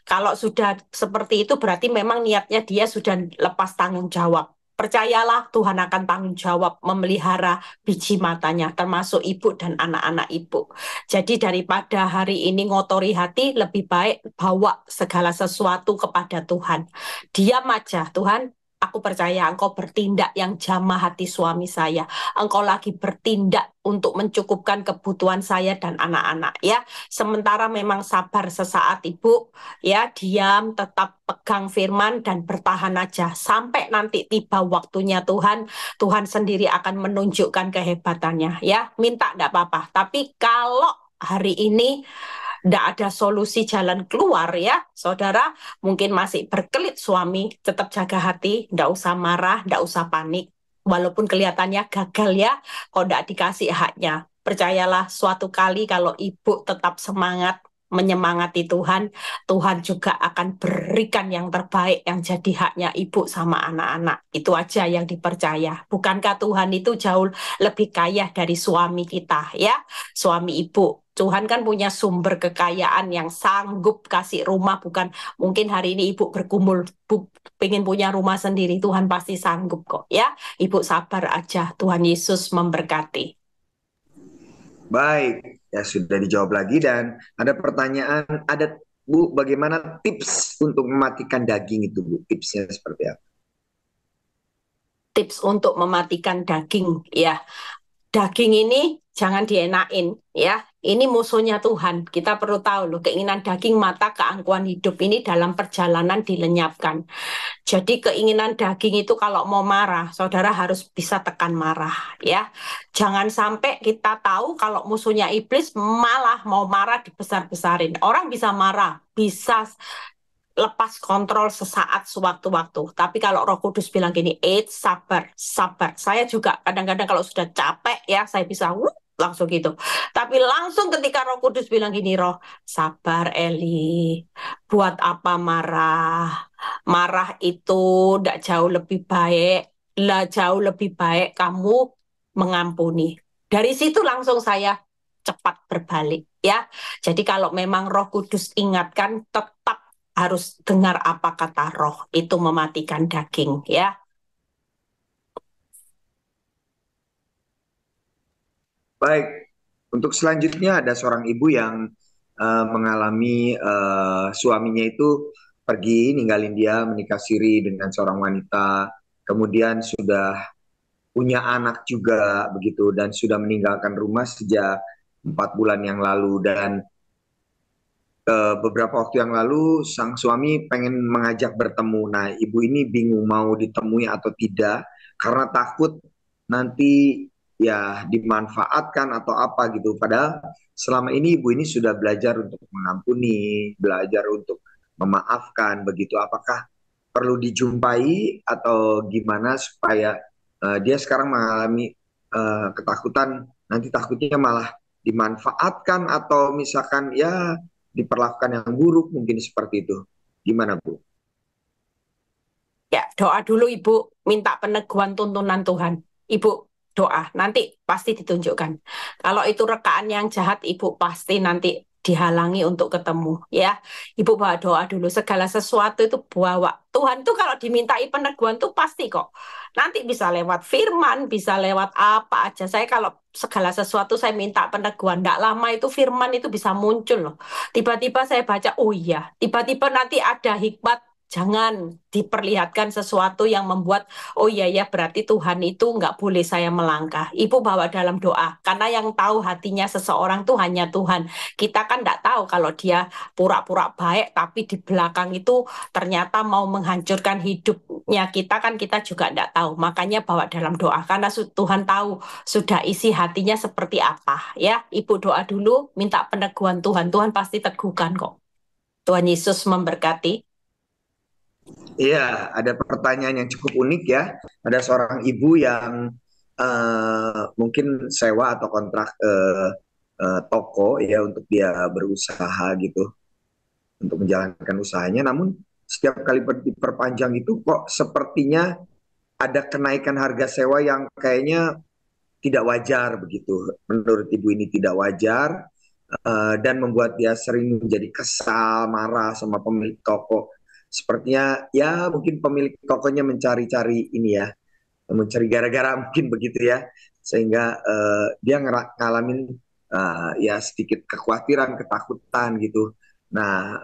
Kalau sudah seperti itu berarti memang niatnya dia sudah lepas tanggung jawab. Percayalah Tuhan akan tanggung jawab memelihara biji matanya, termasuk ibu dan anak-anak ibu. Jadi daripada hari ini ngotori hati, lebih baik bawa segala sesuatu kepada Tuhan. Diam aja, Tuhan Aku percaya engkau bertindak yang jamah hati suami saya. Engkau lagi bertindak untuk mencukupkan kebutuhan saya dan anak-anak ya. Sementara memang sabar sesaat Ibu ya, diam tetap pegang firman dan bertahan aja sampai nanti tiba waktunya Tuhan, Tuhan sendiri akan menunjukkan kehebatannya ya. Minta tidak apa-apa, tapi kalau hari ini tidak ada solusi jalan keluar ya, saudara mungkin masih berkelit suami, tetap jaga hati, tidak usah marah, tidak usah panik. Walaupun kelihatannya gagal ya, kok tidak dikasih haknya. Percayalah suatu kali kalau ibu tetap semangat, menyemangati Tuhan, Tuhan juga akan berikan yang terbaik yang jadi haknya ibu sama anak-anak. Itu aja yang dipercaya. Bukankah Tuhan itu jauh lebih kaya dari suami kita ya, suami ibu. Tuhan kan punya sumber kekayaan yang sanggup kasih rumah bukan mungkin hari ini ibu berkumpul bu, pengen punya rumah sendiri Tuhan pasti sanggup kok ya ibu sabar aja Tuhan Yesus memberkati baik ya sudah dijawab lagi dan ada pertanyaan ada bu bagaimana tips untuk mematikan daging itu bu tipsnya seperti apa tips untuk mematikan daging ya daging ini jangan dienain ya ini musuhnya Tuhan. Kita perlu tahu loh, keinginan daging mata keangkuhan hidup ini dalam perjalanan dilenyapkan. Jadi keinginan daging itu kalau mau marah, saudara harus bisa tekan marah ya. Jangan sampai kita tahu kalau musuhnya iblis malah mau marah dibesar-besarin. Orang bisa marah, bisa lepas kontrol sesaat sewaktu-waktu. Tapi kalau Roh Kudus bilang gini, "Eh, sabar, sabar." Saya juga kadang-kadang kalau sudah capek ya, saya bisa wuh, langsung gitu. Tapi langsung ketika Roh Kudus bilang gini, Roh, sabar Eli, buat apa marah? Marah itu tidak jauh lebih baik, lah jauh lebih baik kamu mengampuni. Dari situ langsung saya cepat berbalik ya. Jadi kalau memang Roh Kudus ingatkan tetap harus dengar apa kata roh itu mematikan daging ya Baik, untuk selanjutnya ada seorang ibu yang uh, mengalami uh, suaminya itu pergi ninggalin dia menikah siri dengan seorang wanita, kemudian sudah punya anak juga begitu dan sudah meninggalkan rumah sejak empat bulan yang lalu dan uh, beberapa waktu yang lalu sang suami pengen mengajak bertemu. Nah, ibu ini bingung mau ditemui atau tidak karena takut nanti ya dimanfaatkan atau apa gitu. Padahal selama ini ibu ini sudah belajar untuk mengampuni, belajar untuk memaafkan begitu. Apakah perlu dijumpai atau gimana supaya uh, dia sekarang mengalami uh, ketakutan nanti takutnya malah dimanfaatkan atau misalkan ya diperlakukan yang buruk mungkin seperti itu. Gimana Bu? Ya, doa dulu Ibu minta peneguhan tuntunan Tuhan. Ibu doa. Nanti pasti ditunjukkan. Kalau itu rekaan yang jahat, Ibu pasti nanti dihalangi untuk ketemu ya. Ibu bawa doa dulu segala sesuatu itu bawa. Tuhan tuh kalau dimintai peneguhan tuh pasti kok. Nanti bisa lewat firman, bisa lewat apa aja. Saya kalau segala sesuatu saya minta peneguhan, tidak lama itu firman itu bisa muncul loh. Tiba-tiba saya baca, oh iya, tiba-tiba nanti ada hikmat jangan diperlihatkan sesuatu yang membuat oh iya ya berarti Tuhan itu nggak boleh saya melangkah. Ibu bawa dalam doa karena yang tahu hatinya seseorang tuh hanya Tuhan. Kita kan nggak tahu kalau dia pura-pura baik tapi di belakang itu ternyata mau menghancurkan hidupnya kita kan kita juga nggak tahu. Makanya bawa dalam doa karena Tuhan tahu sudah isi hatinya seperti apa ya. Ibu doa dulu minta peneguhan Tuhan. Tuhan pasti teguhkan kok. Tuhan Yesus memberkati. Iya, ada pertanyaan yang cukup unik ya. Ada seorang ibu yang uh, mungkin sewa atau kontrak uh, uh, toko ya untuk dia berusaha gitu untuk menjalankan usahanya. Namun setiap kali diperpanjang itu kok sepertinya ada kenaikan harga sewa yang kayaknya tidak wajar begitu. Menurut ibu ini tidak wajar uh, dan membuat dia sering menjadi kesal, marah sama pemilik toko sepertinya ya mungkin pemilik tokonya mencari-cari ini ya, mencari gara-gara mungkin begitu ya, sehingga uh, dia ngalamin uh, ya sedikit kekhawatiran, ketakutan gitu. Nah,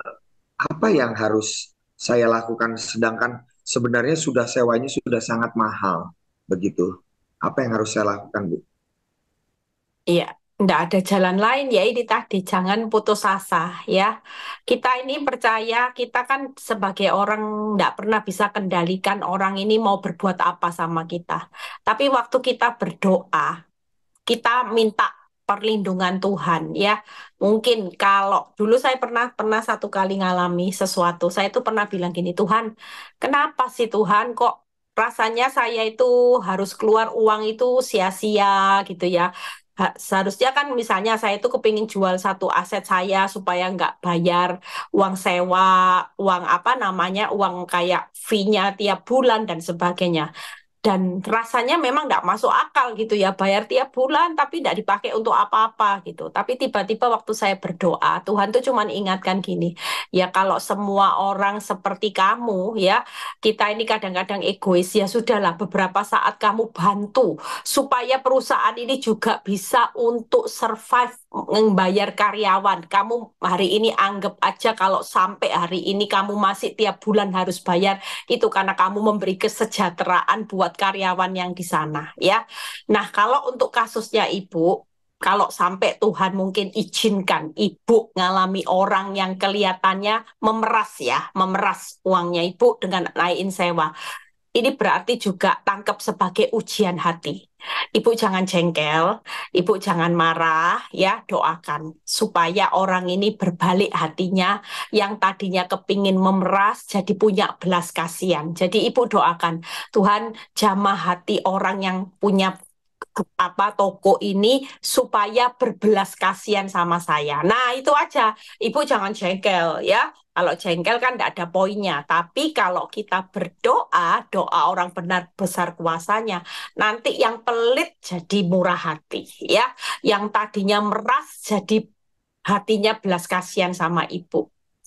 apa yang harus saya lakukan sedangkan sebenarnya sudah sewanya sudah sangat mahal begitu. Apa yang harus saya lakukan, Bu? Iya, tidak ada jalan lain, ya ini tadi, jangan putus asa ya. Kita ini percaya, kita kan sebagai orang tidak pernah bisa kendalikan orang ini mau berbuat apa sama kita. Tapi waktu kita berdoa, kita minta perlindungan Tuhan ya. Mungkin kalau dulu saya pernah pernah satu kali ngalami sesuatu, saya itu pernah bilang gini, Tuhan, kenapa sih Tuhan kok rasanya saya itu harus keluar uang itu sia-sia gitu ya seharusnya kan misalnya saya itu kepingin jual satu aset saya supaya nggak bayar uang sewa, uang apa namanya, uang kayak fee-nya tiap bulan dan sebagainya dan rasanya memang nggak masuk akal gitu ya bayar tiap bulan tapi nggak dipakai untuk apa-apa gitu tapi tiba-tiba waktu saya berdoa Tuhan tuh cuman ingatkan gini ya kalau semua orang seperti kamu ya kita ini kadang-kadang egois ya sudahlah beberapa saat kamu bantu supaya perusahaan ini juga bisa untuk survive membayar karyawan. Kamu hari ini anggap aja kalau sampai hari ini kamu masih tiap bulan harus bayar itu karena kamu memberi kesejahteraan buat karyawan yang di sana ya. Nah, kalau untuk kasusnya Ibu, kalau sampai Tuhan mungkin izinkan Ibu ngalami orang yang kelihatannya memeras ya, memeras uangnya Ibu dengan naikin sewa ini berarti juga tangkap sebagai ujian hati. Ibu jangan jengkel, ibu jangan marah, ya doakan supaya orang ini berbalik hatinya yang tadinya kepingin memeras jadi punya belas kasihan. Jadi ibu doakan Tuhan jamah hati orang yang punya apa toko ini supaya berbelas kasihan sama saya. Nah, itu aja. Ibu jangan jengkel ya. Kalau jengkel kan tidak ada poinnya. Tapi kalau kita berdoa, doa orang benar besar kuasanya. Nanti yang pelit jadi murah hati, ya. Yang tadinya meras jadi hatinya belas kasihan sama ibu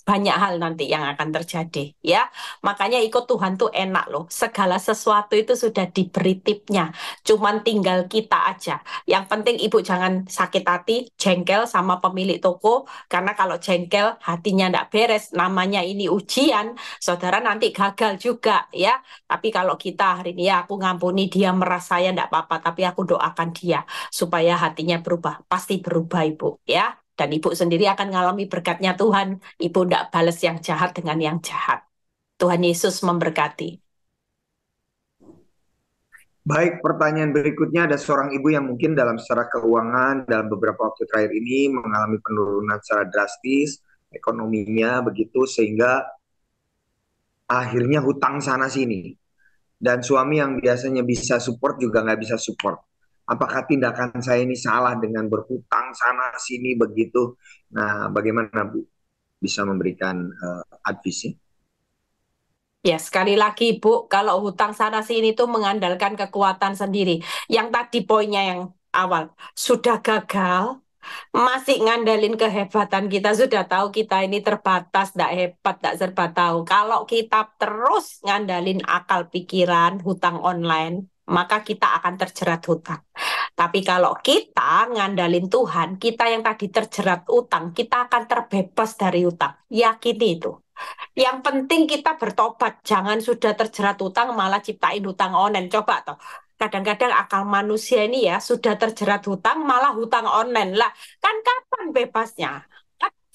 banyak hal nanti yang akan terjadi ya. Makanya ikut Tuhan tuh enak loh. Segala sesuatu itu sudah diberi tipnya. Cuman tinggal kita aja. Yang penting Ibu jangan sakit hati, jengkel sama pemilik toko karena kalau jengkel hatinya ndak beres, namanya ini ujian, Saudara nanti gagal juga ya. Tapi kalau kita hari ini ya aku ngampuni dia merasa ya ndak apa-apa, tapi aku doakan dia supaya hatinya berubah. Pasti berubah Ibu ya dan ibu sendiri akan mengalami berkatnya Tuhan. Ibu tidak balas yang jahat dengan yang jahat. Tuhan Yesus memberkati. Baik, pertanyaan berikutnya ada seorang ibu yang mungkin dalam secara keuangan dalam beberapa waktu terakhir ini mengalami penurunan secara drastis ekonominya begitu sehingga akhirnya hutang sana sini dan suami yang biasanya bisa support juga nggak bisa support apakah tindakan saya ini salah dengan berhutang sana sini begitu. Nah, bagaimana Bu bisa memberikan uh, eh, advisi Ya, sekali lagi Bu, kalau hutang sana sini itu mengandalkan kekuatan sendiri. Yang tadi poinnya yang awal, sudah gagal, masih ngandelin kehebatan kita sudah tahu kita ini terbatas tidak hebat tidak serba tahu kalau kita terus ngandalin akal pikiran hutang online maka kita akan terjerat hutang. Tapi kalau kita ngandalin Tuhan, kita yang tadi terjerat utang, kita akan terbebas dari utang. Yakini itu. Yang penting kita bertobat, jangan sudah terjerat utang malah ciptain utang onen. Coba toh, kadang-kadang akal manusia ini ya sudah terjerat hutang malah hutang online lah kan kapan bebasnya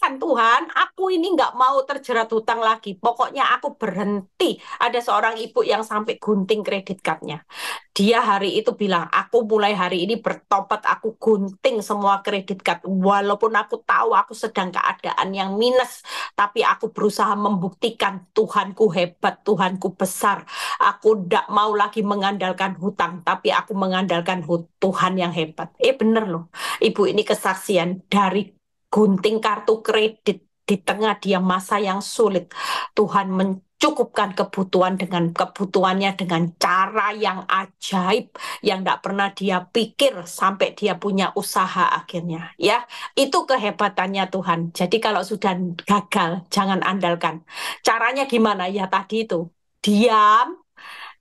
kan Tuhan, aku ini nggak mau terjerat hutang lagi. Pokoknya aku berhenti. Ada seorang ibu yang sampai gunting kredit cardnya. Dia hari itu bilang, aku mulai hari ini bertobat, aku gunting semua kredit card. Walaupun aku tahu aku sedang keadaan yang minus, tapi aku berusaha membuktikan Tuhanku hebat, Tuhanku besar. Aku nggak mau lagi mengandalkan hutang, tapi aku mengandalkan Tuhan yang hebat. Eh bener loh, ibu ini kesaksian dari gunting kartu kredit di tengah dia masa yang sulit. Tuhan mencukupkan kebutuhan dengan kebutuhannya dengan cara yang ajaib yang tidak pernah dia pikir sampai dia punya usaha akhirnya. Ya, itu kehebatannya Tuhan. Jadi kalau sudah gagal, jangan andalkan. Caranya gimana? Ya tadi itu. Diam,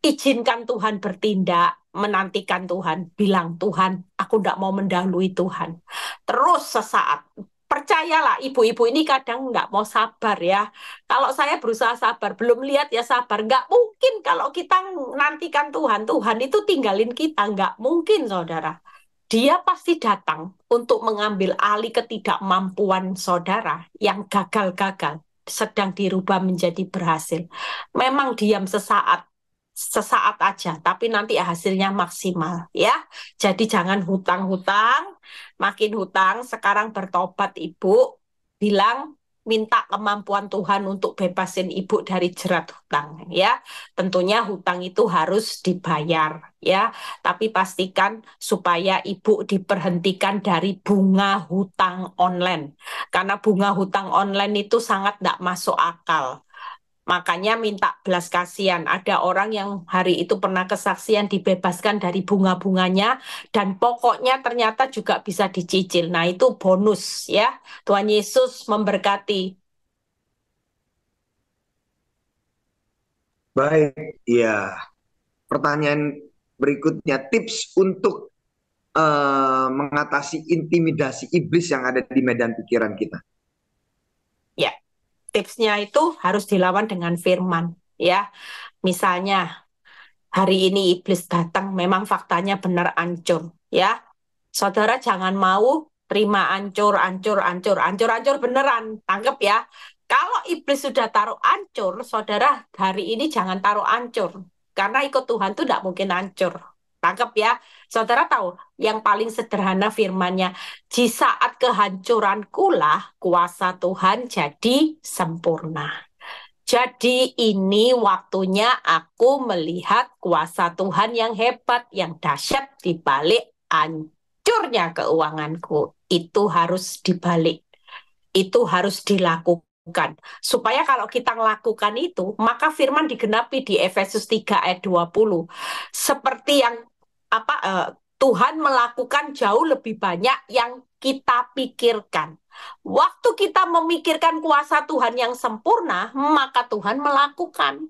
izinkan Tuhan bertindak, menantikan Tuhan, bilang Tuhan, aku tidak mau mendahului Tuhan. Terus sesaat percayalah ibu-ibu ini kadang nggak mau sabar ya. Kalau saya berusaha sabar, belum lihat ya sabar. Nggak mungkin kalau kita nantikan Tuhan. Tuhan itu tinggalin kita. Nggak mungkin saudara. Dia pasti datang untuk mengambil alih ketidakmampuan saudara yang gagal-gagal sedang dirubah menjadi berhasil. Memang diam sesaat, sesaat aja, tapi nanti hasilnya maksimal ya. Jadi jangan hutang-hutang, makin hutang, sekarang bertobat Ibu, bilang minta kemampuan Tuhan untuk bebasin Ibu dari jerat hutang ya. Tentunya hutang itu harus dibayar ya, tapi pastikan supaya Ibu diperhentikan dari bunga hutang online. Karena bunga hutang online itu sangat tidak masuk akal Makanya minta belas kasihan. Ada orang yang hari itu pernah kesaksian dibebaskan dari bunga-bunganya dan pokoknya ternyata juga bisa dicicil. Nah, itu bonus ya. Tuhan Yesus memberkati. Baik, ya. Pertanyaan berikutnya tips untuk uh, mengatasi intimidasi iblis yang ada di medan pikiran kita tipsnya itu harus dilawan dengan firman ya. Misalnya hari ini iblis datang memang faktanya benar ancur ya. Saudara jangan mau terima ancur ancur ancur ancur ancur beneran tangkep ya. Kalau iblis sudah taruh ancur, saudara hari ini jangan taruh ancur karena ikut Tuhan tuh tidak mungkin ancur, Tangkap ya. Saudara tahu yang paling sederhana firmannya, di saat kehancuran kulah kuasa Tuhan jadi sempurna. Jadi ini waktunya aku melihat kuasa Tuhan yang hebat, yang dahsyat dibalik balik hancurnya keuanganku. Itu harus dibalik. Itu harus dilakukan. Supaya kalau kita melakukan itu, maka firman digenapi di Efesus 3 ayat 20. Seperti yang apa uh, Tuhan melakukan jauh lebih banyak yang kita pikirkan. Waktu kita memikirkan kuasa Tuhan yang sempurna, maka Tuhan melakukan.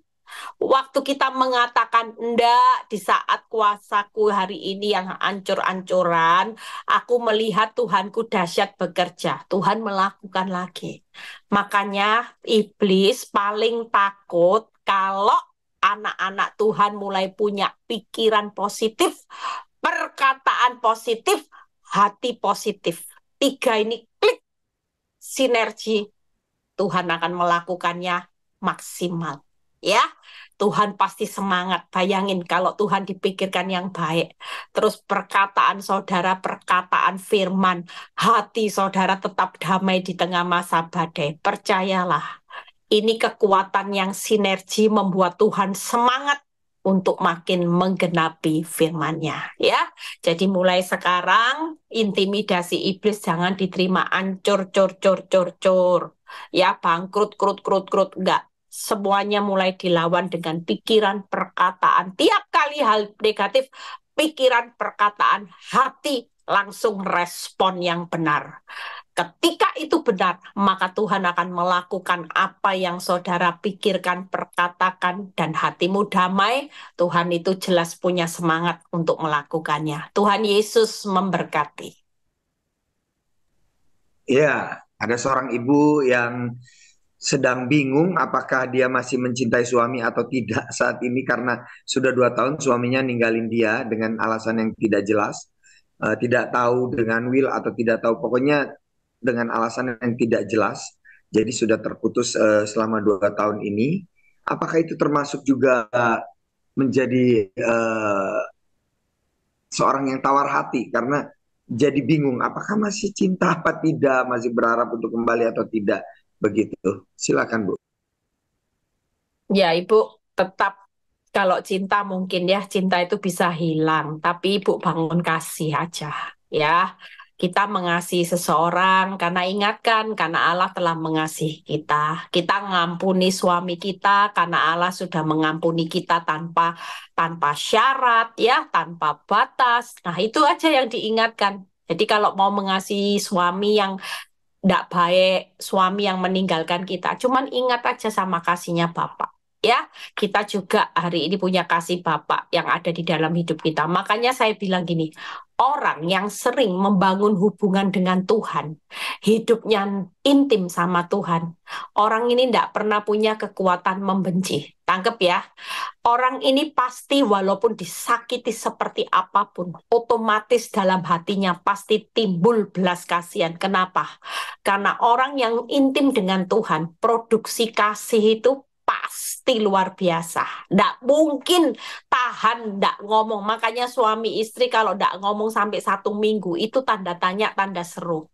Waktu kita mengatakan ndak di saat kuasaku hari ini yang ancur-ancuran, aku melihat Tuhanku dahsyat bekerja. Tuhan melakukan lagi. Makanya iblis paling takut kalau anak-anak Tuhan mulai punya pikiran positif, perkataan positif, hati positif. Tiga ini klik sinergi Tuhan akan melakukannya maksimal ya. Tuhan pasti semangat. Bayangin kalau Tuhan dipikirkan yang baik. Terus perkataan saudara, perkataan firman, hati saudara tetap damai di tengah masa badai. Percayalah. Ini kekuatan yang sinergi membuat Tuhan semangat untuk makin menggenapi firman-Nya ya. Jadi mulai sekarang intimidasi iblis jangan diterima ancur cur cur cur cur ya bangkrut krut krut krut enggak semuanya mulai dilawan dengan pikiran perkataan tiap kali hal negatif pikiran perkataan hati langsung respon yang benar Ketika itu benar, maka Tuhan akan melakukan apa yang saudara pikirkan, perkatakan, dan hatimu damai. Tuhan itu jelas punya semangat untuk melakukannya. Tuhan Yesus memberkati. Ya, ada seorang ibu yang sedang bingung apakah dia masih mencintai suami atau tidak saat ini karena sudah dua tahun suaminya ninggalin dia dengan alasan yang tidak jelas, eh, tidak tahu dengan will atau tidak tahu. Pokoknya dengan alasan yang tidak jelas, jadi sudah terputus uh, selama dua tahun ini. Apakah itu termasuk juga menjadi uh, seorang yang tawar hati karena jadi bingung apakah masih cinta apa tidak, masih berharap untuk kembali atau tidak begitu. Silakan Bu. Ya Ibu tetap kalau cinta mungkin ya cinta itu bisa hilang, tapi Ibu bangun kasih aja ya kita mengasihi seseorang karena ingatkan karena Allah telah mengasihi kita. Kita mengampuni suami kita karena Allah sudah mengampuni kita tanpa tanpa syarat ya, tanpa batas. Nah, itu aja yang diingatkan. Jadi kalau mau mengasihi suami yang tidak baik, suami yang meninggalkan kita, cuman ingat aja sama kasihnya Bapak ya kita juga hari ini punya kasih Bapak yang ada di dalam hidup kita. Makanya saya bilang gini, orang yang sering membangun hubungan dengan Tuhan, hidupnya intim sama Tuhan, orang ini tidak pernah punya kekuatan membenci. Tangkep ya, orang ini pasti walaupun disakiti seperti apapun, otomatis dalam hatinya pasti timbul belas kasihan. Kenapa? Karena orang yang intim dengan Tuhan, produksi kasih itu pasti luar biasa. tidak mungkin tahan tidak ngomong. Makanya suami istri kalau tidak ngomong sampai satu minggu itu tanda tanya, tanda seru.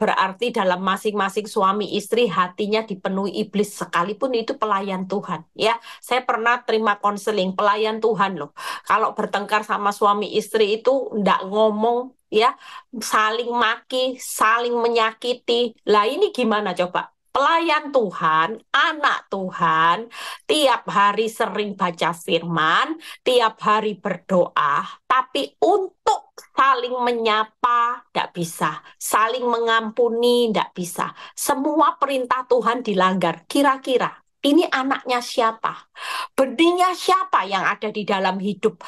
Berarti dalam masing-masing suami istri hatinya dipenuhi iblis sekalipun itu pelayan Tuhan. Ya, saya pernah terima konseling pelayan Tuhan loh. Kalau bertengkar sama suami istri itu tidak ngomong ya saling maki, saling menyakiti. Lah ini gimana coba? pelayan Tuhan, anak Tuhan, tiap hari sering baca firman, tiap hari berdoa, tapi untuk saling menyapa tidak bisa, saling mengampuni tidak bisa. Semua perintah Tuhan dilanggar. Kira-kira ini anaknya siapa? Benihnya siapa yang ada di dalam hidup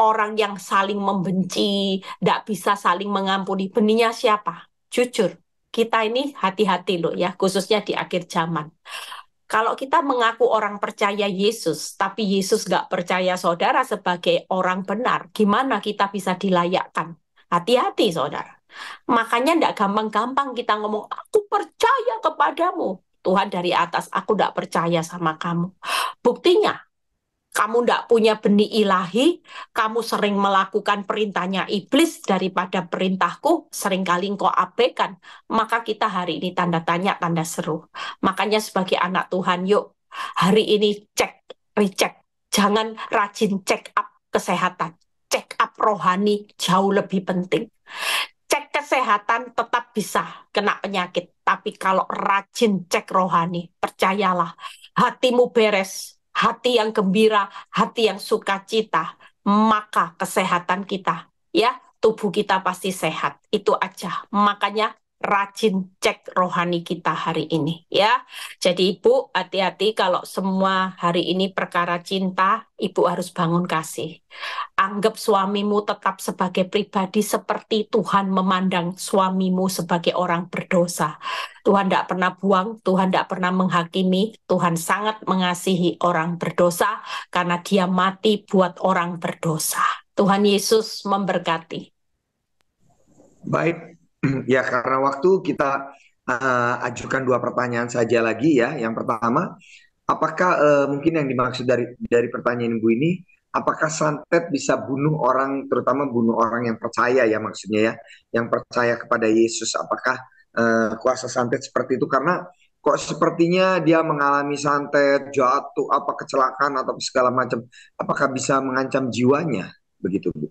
orang yang saling membenci, tidak bisa saling mengampuni? Benihnya siapa? Jujur, kita ini hati-hati loh ya, khususnya di akhir zaman. Kalau kita mengaku orang percaya Yesus, tapi Yesus gak percaya saudara sebagai orang benar, gimana kita bisa dilayakkan? Hati-hati saudara. Makanya gak gampang-gampang kita ngomong, aku percaya kepadamu. Tuhan dari atas, aku gak percaya sama kamu. Buktinya, kamu tidak punya benih ilahi, kamu sering melakukan perintahnya iblis daripada perintahku, seringkali engkau abaikan, maka kita hari ini tanda tanya, tanda seru. Makanya sebagai anak Tuhan, yuk hari ini cek, recheck. Jangan rajin cek up kesehatan. cek up rohani jauh lebih penting. Cek kesehatan tetap bisa kena penyakit. Tapi kalau rajin cek rohani, percayalah hatimu beres, hati yang gembira, hati yang sukacita, maka kesehatan kita, ya, tubuh kita pasti sehat. Itu aja. Makanya rajin cek rohani kita hari ini ya. Jadi Ibu hati-hati kalau semua hari ini perkara cinta, Ibu harus bangun kasih. Anggap suamimu tetap sebagai pribadi seperti Tuhan memandang suamimu sebagai orang berdosa. Tuhan tidak pernah buang, Tuhan tidak pernah menghakimi, Tuhan sangat mengasihi orang berdosa karena dia mati buat orang berdosa. Tuhan Yesus memberkati. Baik, ya karena waktu kita uh, ajukan dua pertanyaan saja lagi ya. Yang pertama, apakah uh, mungkin yang dimaksud dari dari pertanyaan Ibu ini apakah santet bisa bunuh orang terutama bunuh orang yang percaya ya maksudnya ya, yang percaya kepada Yesus apakah uh, kuasa santet seperti itu karena kok sepertinya dia mengalami santet, jatuh apa kecelakaan atau segala macam, apakah bisa mengancam jiwanya begitu Bu?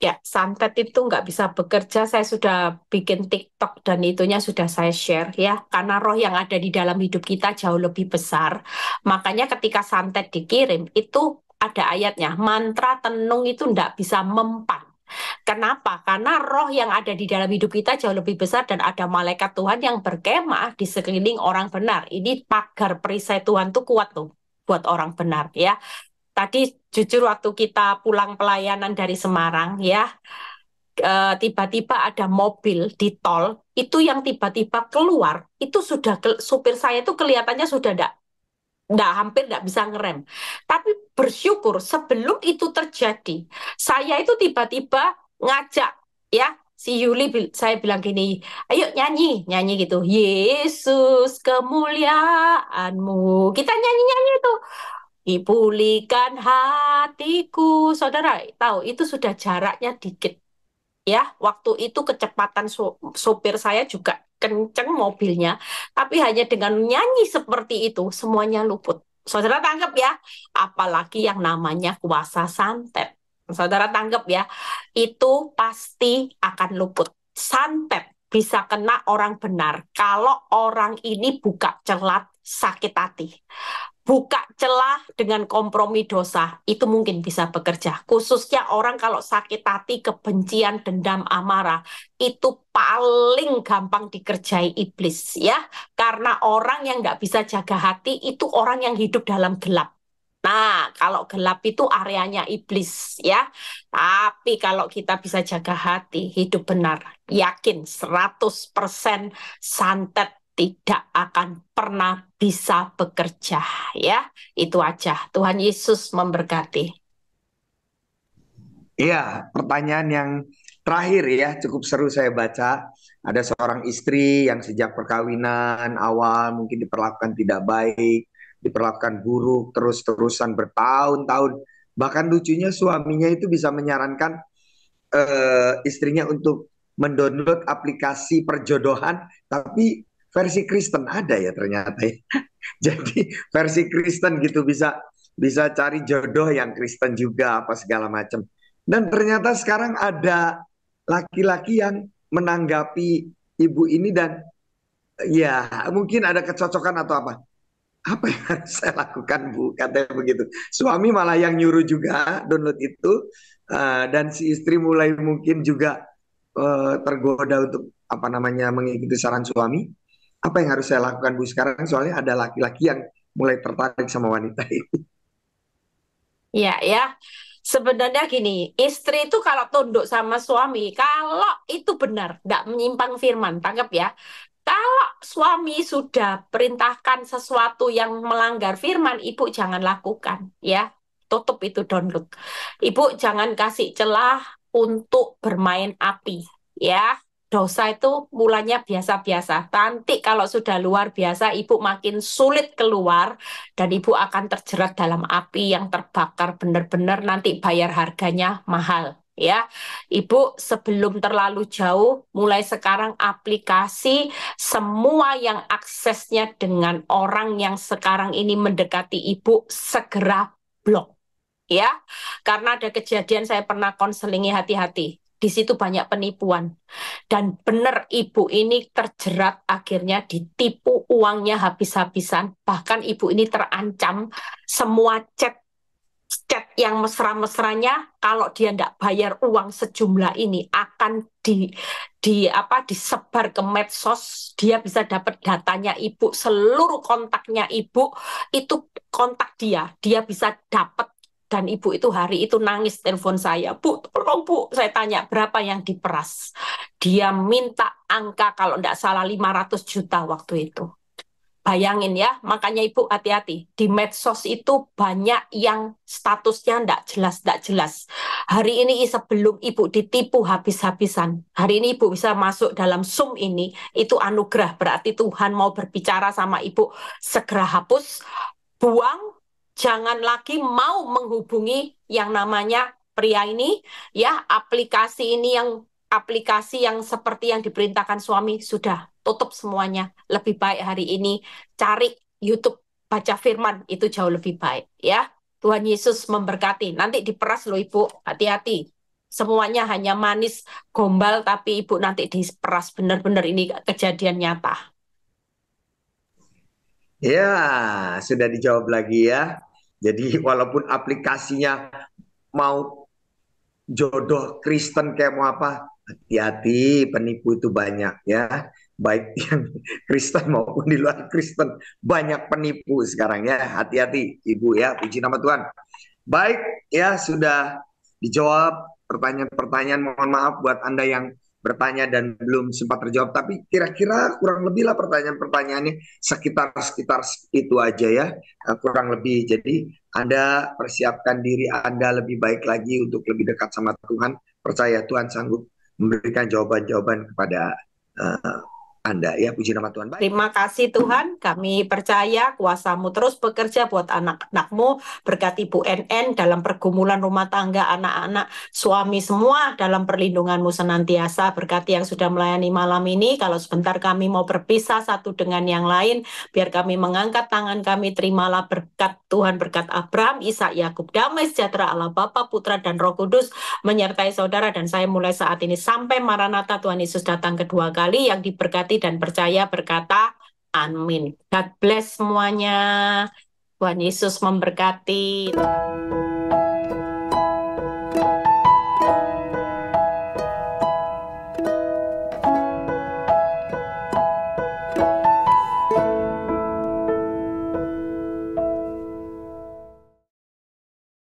ya santet itu nggak bisa bekerja saya sudah bikin TikTok dan itunya sudah saya share ya karena roh yang ada di dalam hidup kita jauh lebih besar makanya ketika santet dikirim itu ada ayatnya mantra tenung itu nggak bisa mempan Kenapa? Karena roh yang ada di dalam hidup kita jauh lebih besar dan ada malaikat Tuhan yang berkemah di sekeliling orang benar. Ini pagar perisai Tuhan tuh kuat tuh buat orang benar ya. Tadi jujur waktu kita pulang pelayanan dari Semarang ya eh, tiba-tiba ada mobil di tol itu yang tiba-tiba keluar itu sudah ke, supir saya itu kelihatannya sudah tidak tidak hampir tidak bisa ngerem. Tapi bersyukur sebelum itu terjadi, saya itu tiba-tiba ngajak ya si Yuli saya bilang gini, ayo nyanyi nyanyi gitu. Yesus kemuliaanmu. Kita nyanyi nyanyi itu Dipulihkan hatiku, saudara tahu itu sudah jaraknya dikit. Ya, waktu itu kecepatan so sopir saya juga kenceng mobilnya, tapi hanya dengan nyanyi seperti itu semuanya luput. Saudara tanggap ya, apalagi yang namanya kuasa santet. Saudara tanggap ya, itu pasti akan luput. Santet bisa kena orang benar kalau orang ini buka celat sakit hati buka celah dengan kompromi dosa itu mungkin bisa bekerja. Khususnya orang kalau sakit hati, kebencian, dendam, amarah itu paling gampang dikerjai iblis ya. Karena orang yang nggak bisa jaga hati itu orang yang hidup dalam gelap. Nah, kalau gelap itu areanya iblis ya. Tapi kalau kita bisa jaga hati, hidup benar, yakin 100% santet tidak akan pernah bisa bekerja ya. Itu aja. Tuhan Yesus memberkati. Iya, pertanyaan yang terakhir ya, cukup seru saya baca. Ada seorang istri yang sejak perkawinan awal mungkin diperlakukan tidak baik, diperlakukan buruk, terus-terusan bertahun-tahun. Bahkan lucunya suaminya itu bisa menyarankan uh, istrinya untuk mendownload aplikasi perjodohan, tapi versi Kristen ada ya ternyata ya. Jadi versi Kristen gitu bisa bisa cari jodoh yang Kristen juga apa segala macam. Dan ternyata sekarang ada laki-laki yang menanggapi ibu ini dan ya mungkin ada kecocokan atau apa apa yang harus saya lakukan bu katanya begitu suami malah yang nyuruh juga download itu uh, dan si istri mulai mungkin juga uh, tergoda untuk apa namanya mengikuti saran suami apa yang harus saya lakukan Bu sekarang soalnya ada laki-laki yang mulai tertarik sama wanita ini. Iya ya. Sebenarnya gini, istri itu kalau tunduk sama suami, kalau itu benar, tidak menyimpang firman, tangkap ya. Kalau suami sudah perintahkan sesuatu yang melanggar firman, ibu jangan lakukan, ya. Tutup itu download. Ibu jangan kasih celah untuk bermain api, ya dosa itu mulanya biasa-biasa. Nanti kalau sudah luar biasa, ibu makin sulit keluar dan ibu akan terjerat dalam api yang terbakar benar-benar nanti bayar harganya mahal. Ya, Ibu sebelum terlalu jauh, mulai sekarang aplikasi semua yang aksesnya dengan orang yang sekarang ini mendekati Ibu segera blok. Ya, karena ada kejadian saya pernah konselingi hati-hati di situ banyak penipuan. Dan benar ibu ini terjerat akhirnya ditipu uangnya habis-habisan. Bahkan ibu ini terancam semua chat chat yang mesra-mesranya kalau dia tidak bayar uang sejumlah ini akan di di apa disebar ke medsos dia bisa dapat datanya ibu seluruh kontaknya ibu itu kontak dia dia bisa dapat dan ibu itu hari itu nangis telepon saya, Bu, tolong Bu, saya tanya berapa yang diperas. Dia minta angka kalau tidak salah 500 juta waktu itu. Bayangin ya, makanya Ibu hati-hati. Di medsos itu banyak yang statusnya tidak jelas, tidak jelas. Hari ini sebelum Ibu ditipu habis-habisan, hari ini Ibu bisa masuk dalam sum ini, itu anugerah, berarti Tuhan mau berbicara sama Ibu. Segera hapus, buang, jangan lagi mau menghubungi yang namanya pria ini ya aplikasi ini yang aplikasi yang seperti yang diperintahkan suami sudah tutup semuanya lebih baik hari ini cari YouTube baca firman itu jauh lebih baik ya Tuhan Yesus memberkati nanti diperas loh Ibu hati-hati semuanya hanya manis gombal tapi Ibu nanti diperas benar-benar ini kejadian nyata Ya, sudah dijawab lagi ya. Jadi walaupun aplikasinya mau jodoh Kristen kayak mau apa, hati-hati penipu itu banyak ya. Baik yang Kristen maupun di luar Kristen banyak penipu sekarang ya. Hati-hati Ibu ya, puji nama Tuhan. Baik ya sudah dijawab pertanyaan-pertanyaan mohon maaf buat Anda yang bertanya dan belum sempat terjawab tapi kira-kira kurang lebih lah pertanyaan-pertanyaannya sekitar-sekitar itu aja ya eh, kurang lebih jadi Anda persiapkan diri Anda lebih baik lagi untuk lebih dekat sama Tuhan percaya Tuhan sanggup memberikan jawaban-jawaban kepada uh, anda ya puji nama Tuhan baik. Terima kasih Tuhan, kami percaya kuasamu terus bekerja buat anak-anakmu, berkat Ibu NN dalam pergumulan rumah tangga anak-anak, suami semua dalam perlindunganmu senantiasa, berkati yang sudah melayani malam ini, kalau sebentar kami mau berpisah satu dengan yang lain, biar kami mengangkat tangan kami, terimalah berkat Tuhan, berkat Abraham, Isa, Yakub, damai sejahtera Allah Bapa, Putra, dan Roh Kudus, menyertai saudara dan saya mulai saat ini sampai Maranatha Tuhan Yesus datang kedua kali yang diberkati hati dan percaya berkata amin. God bless semuanya. Tuhan Yesus memberkati.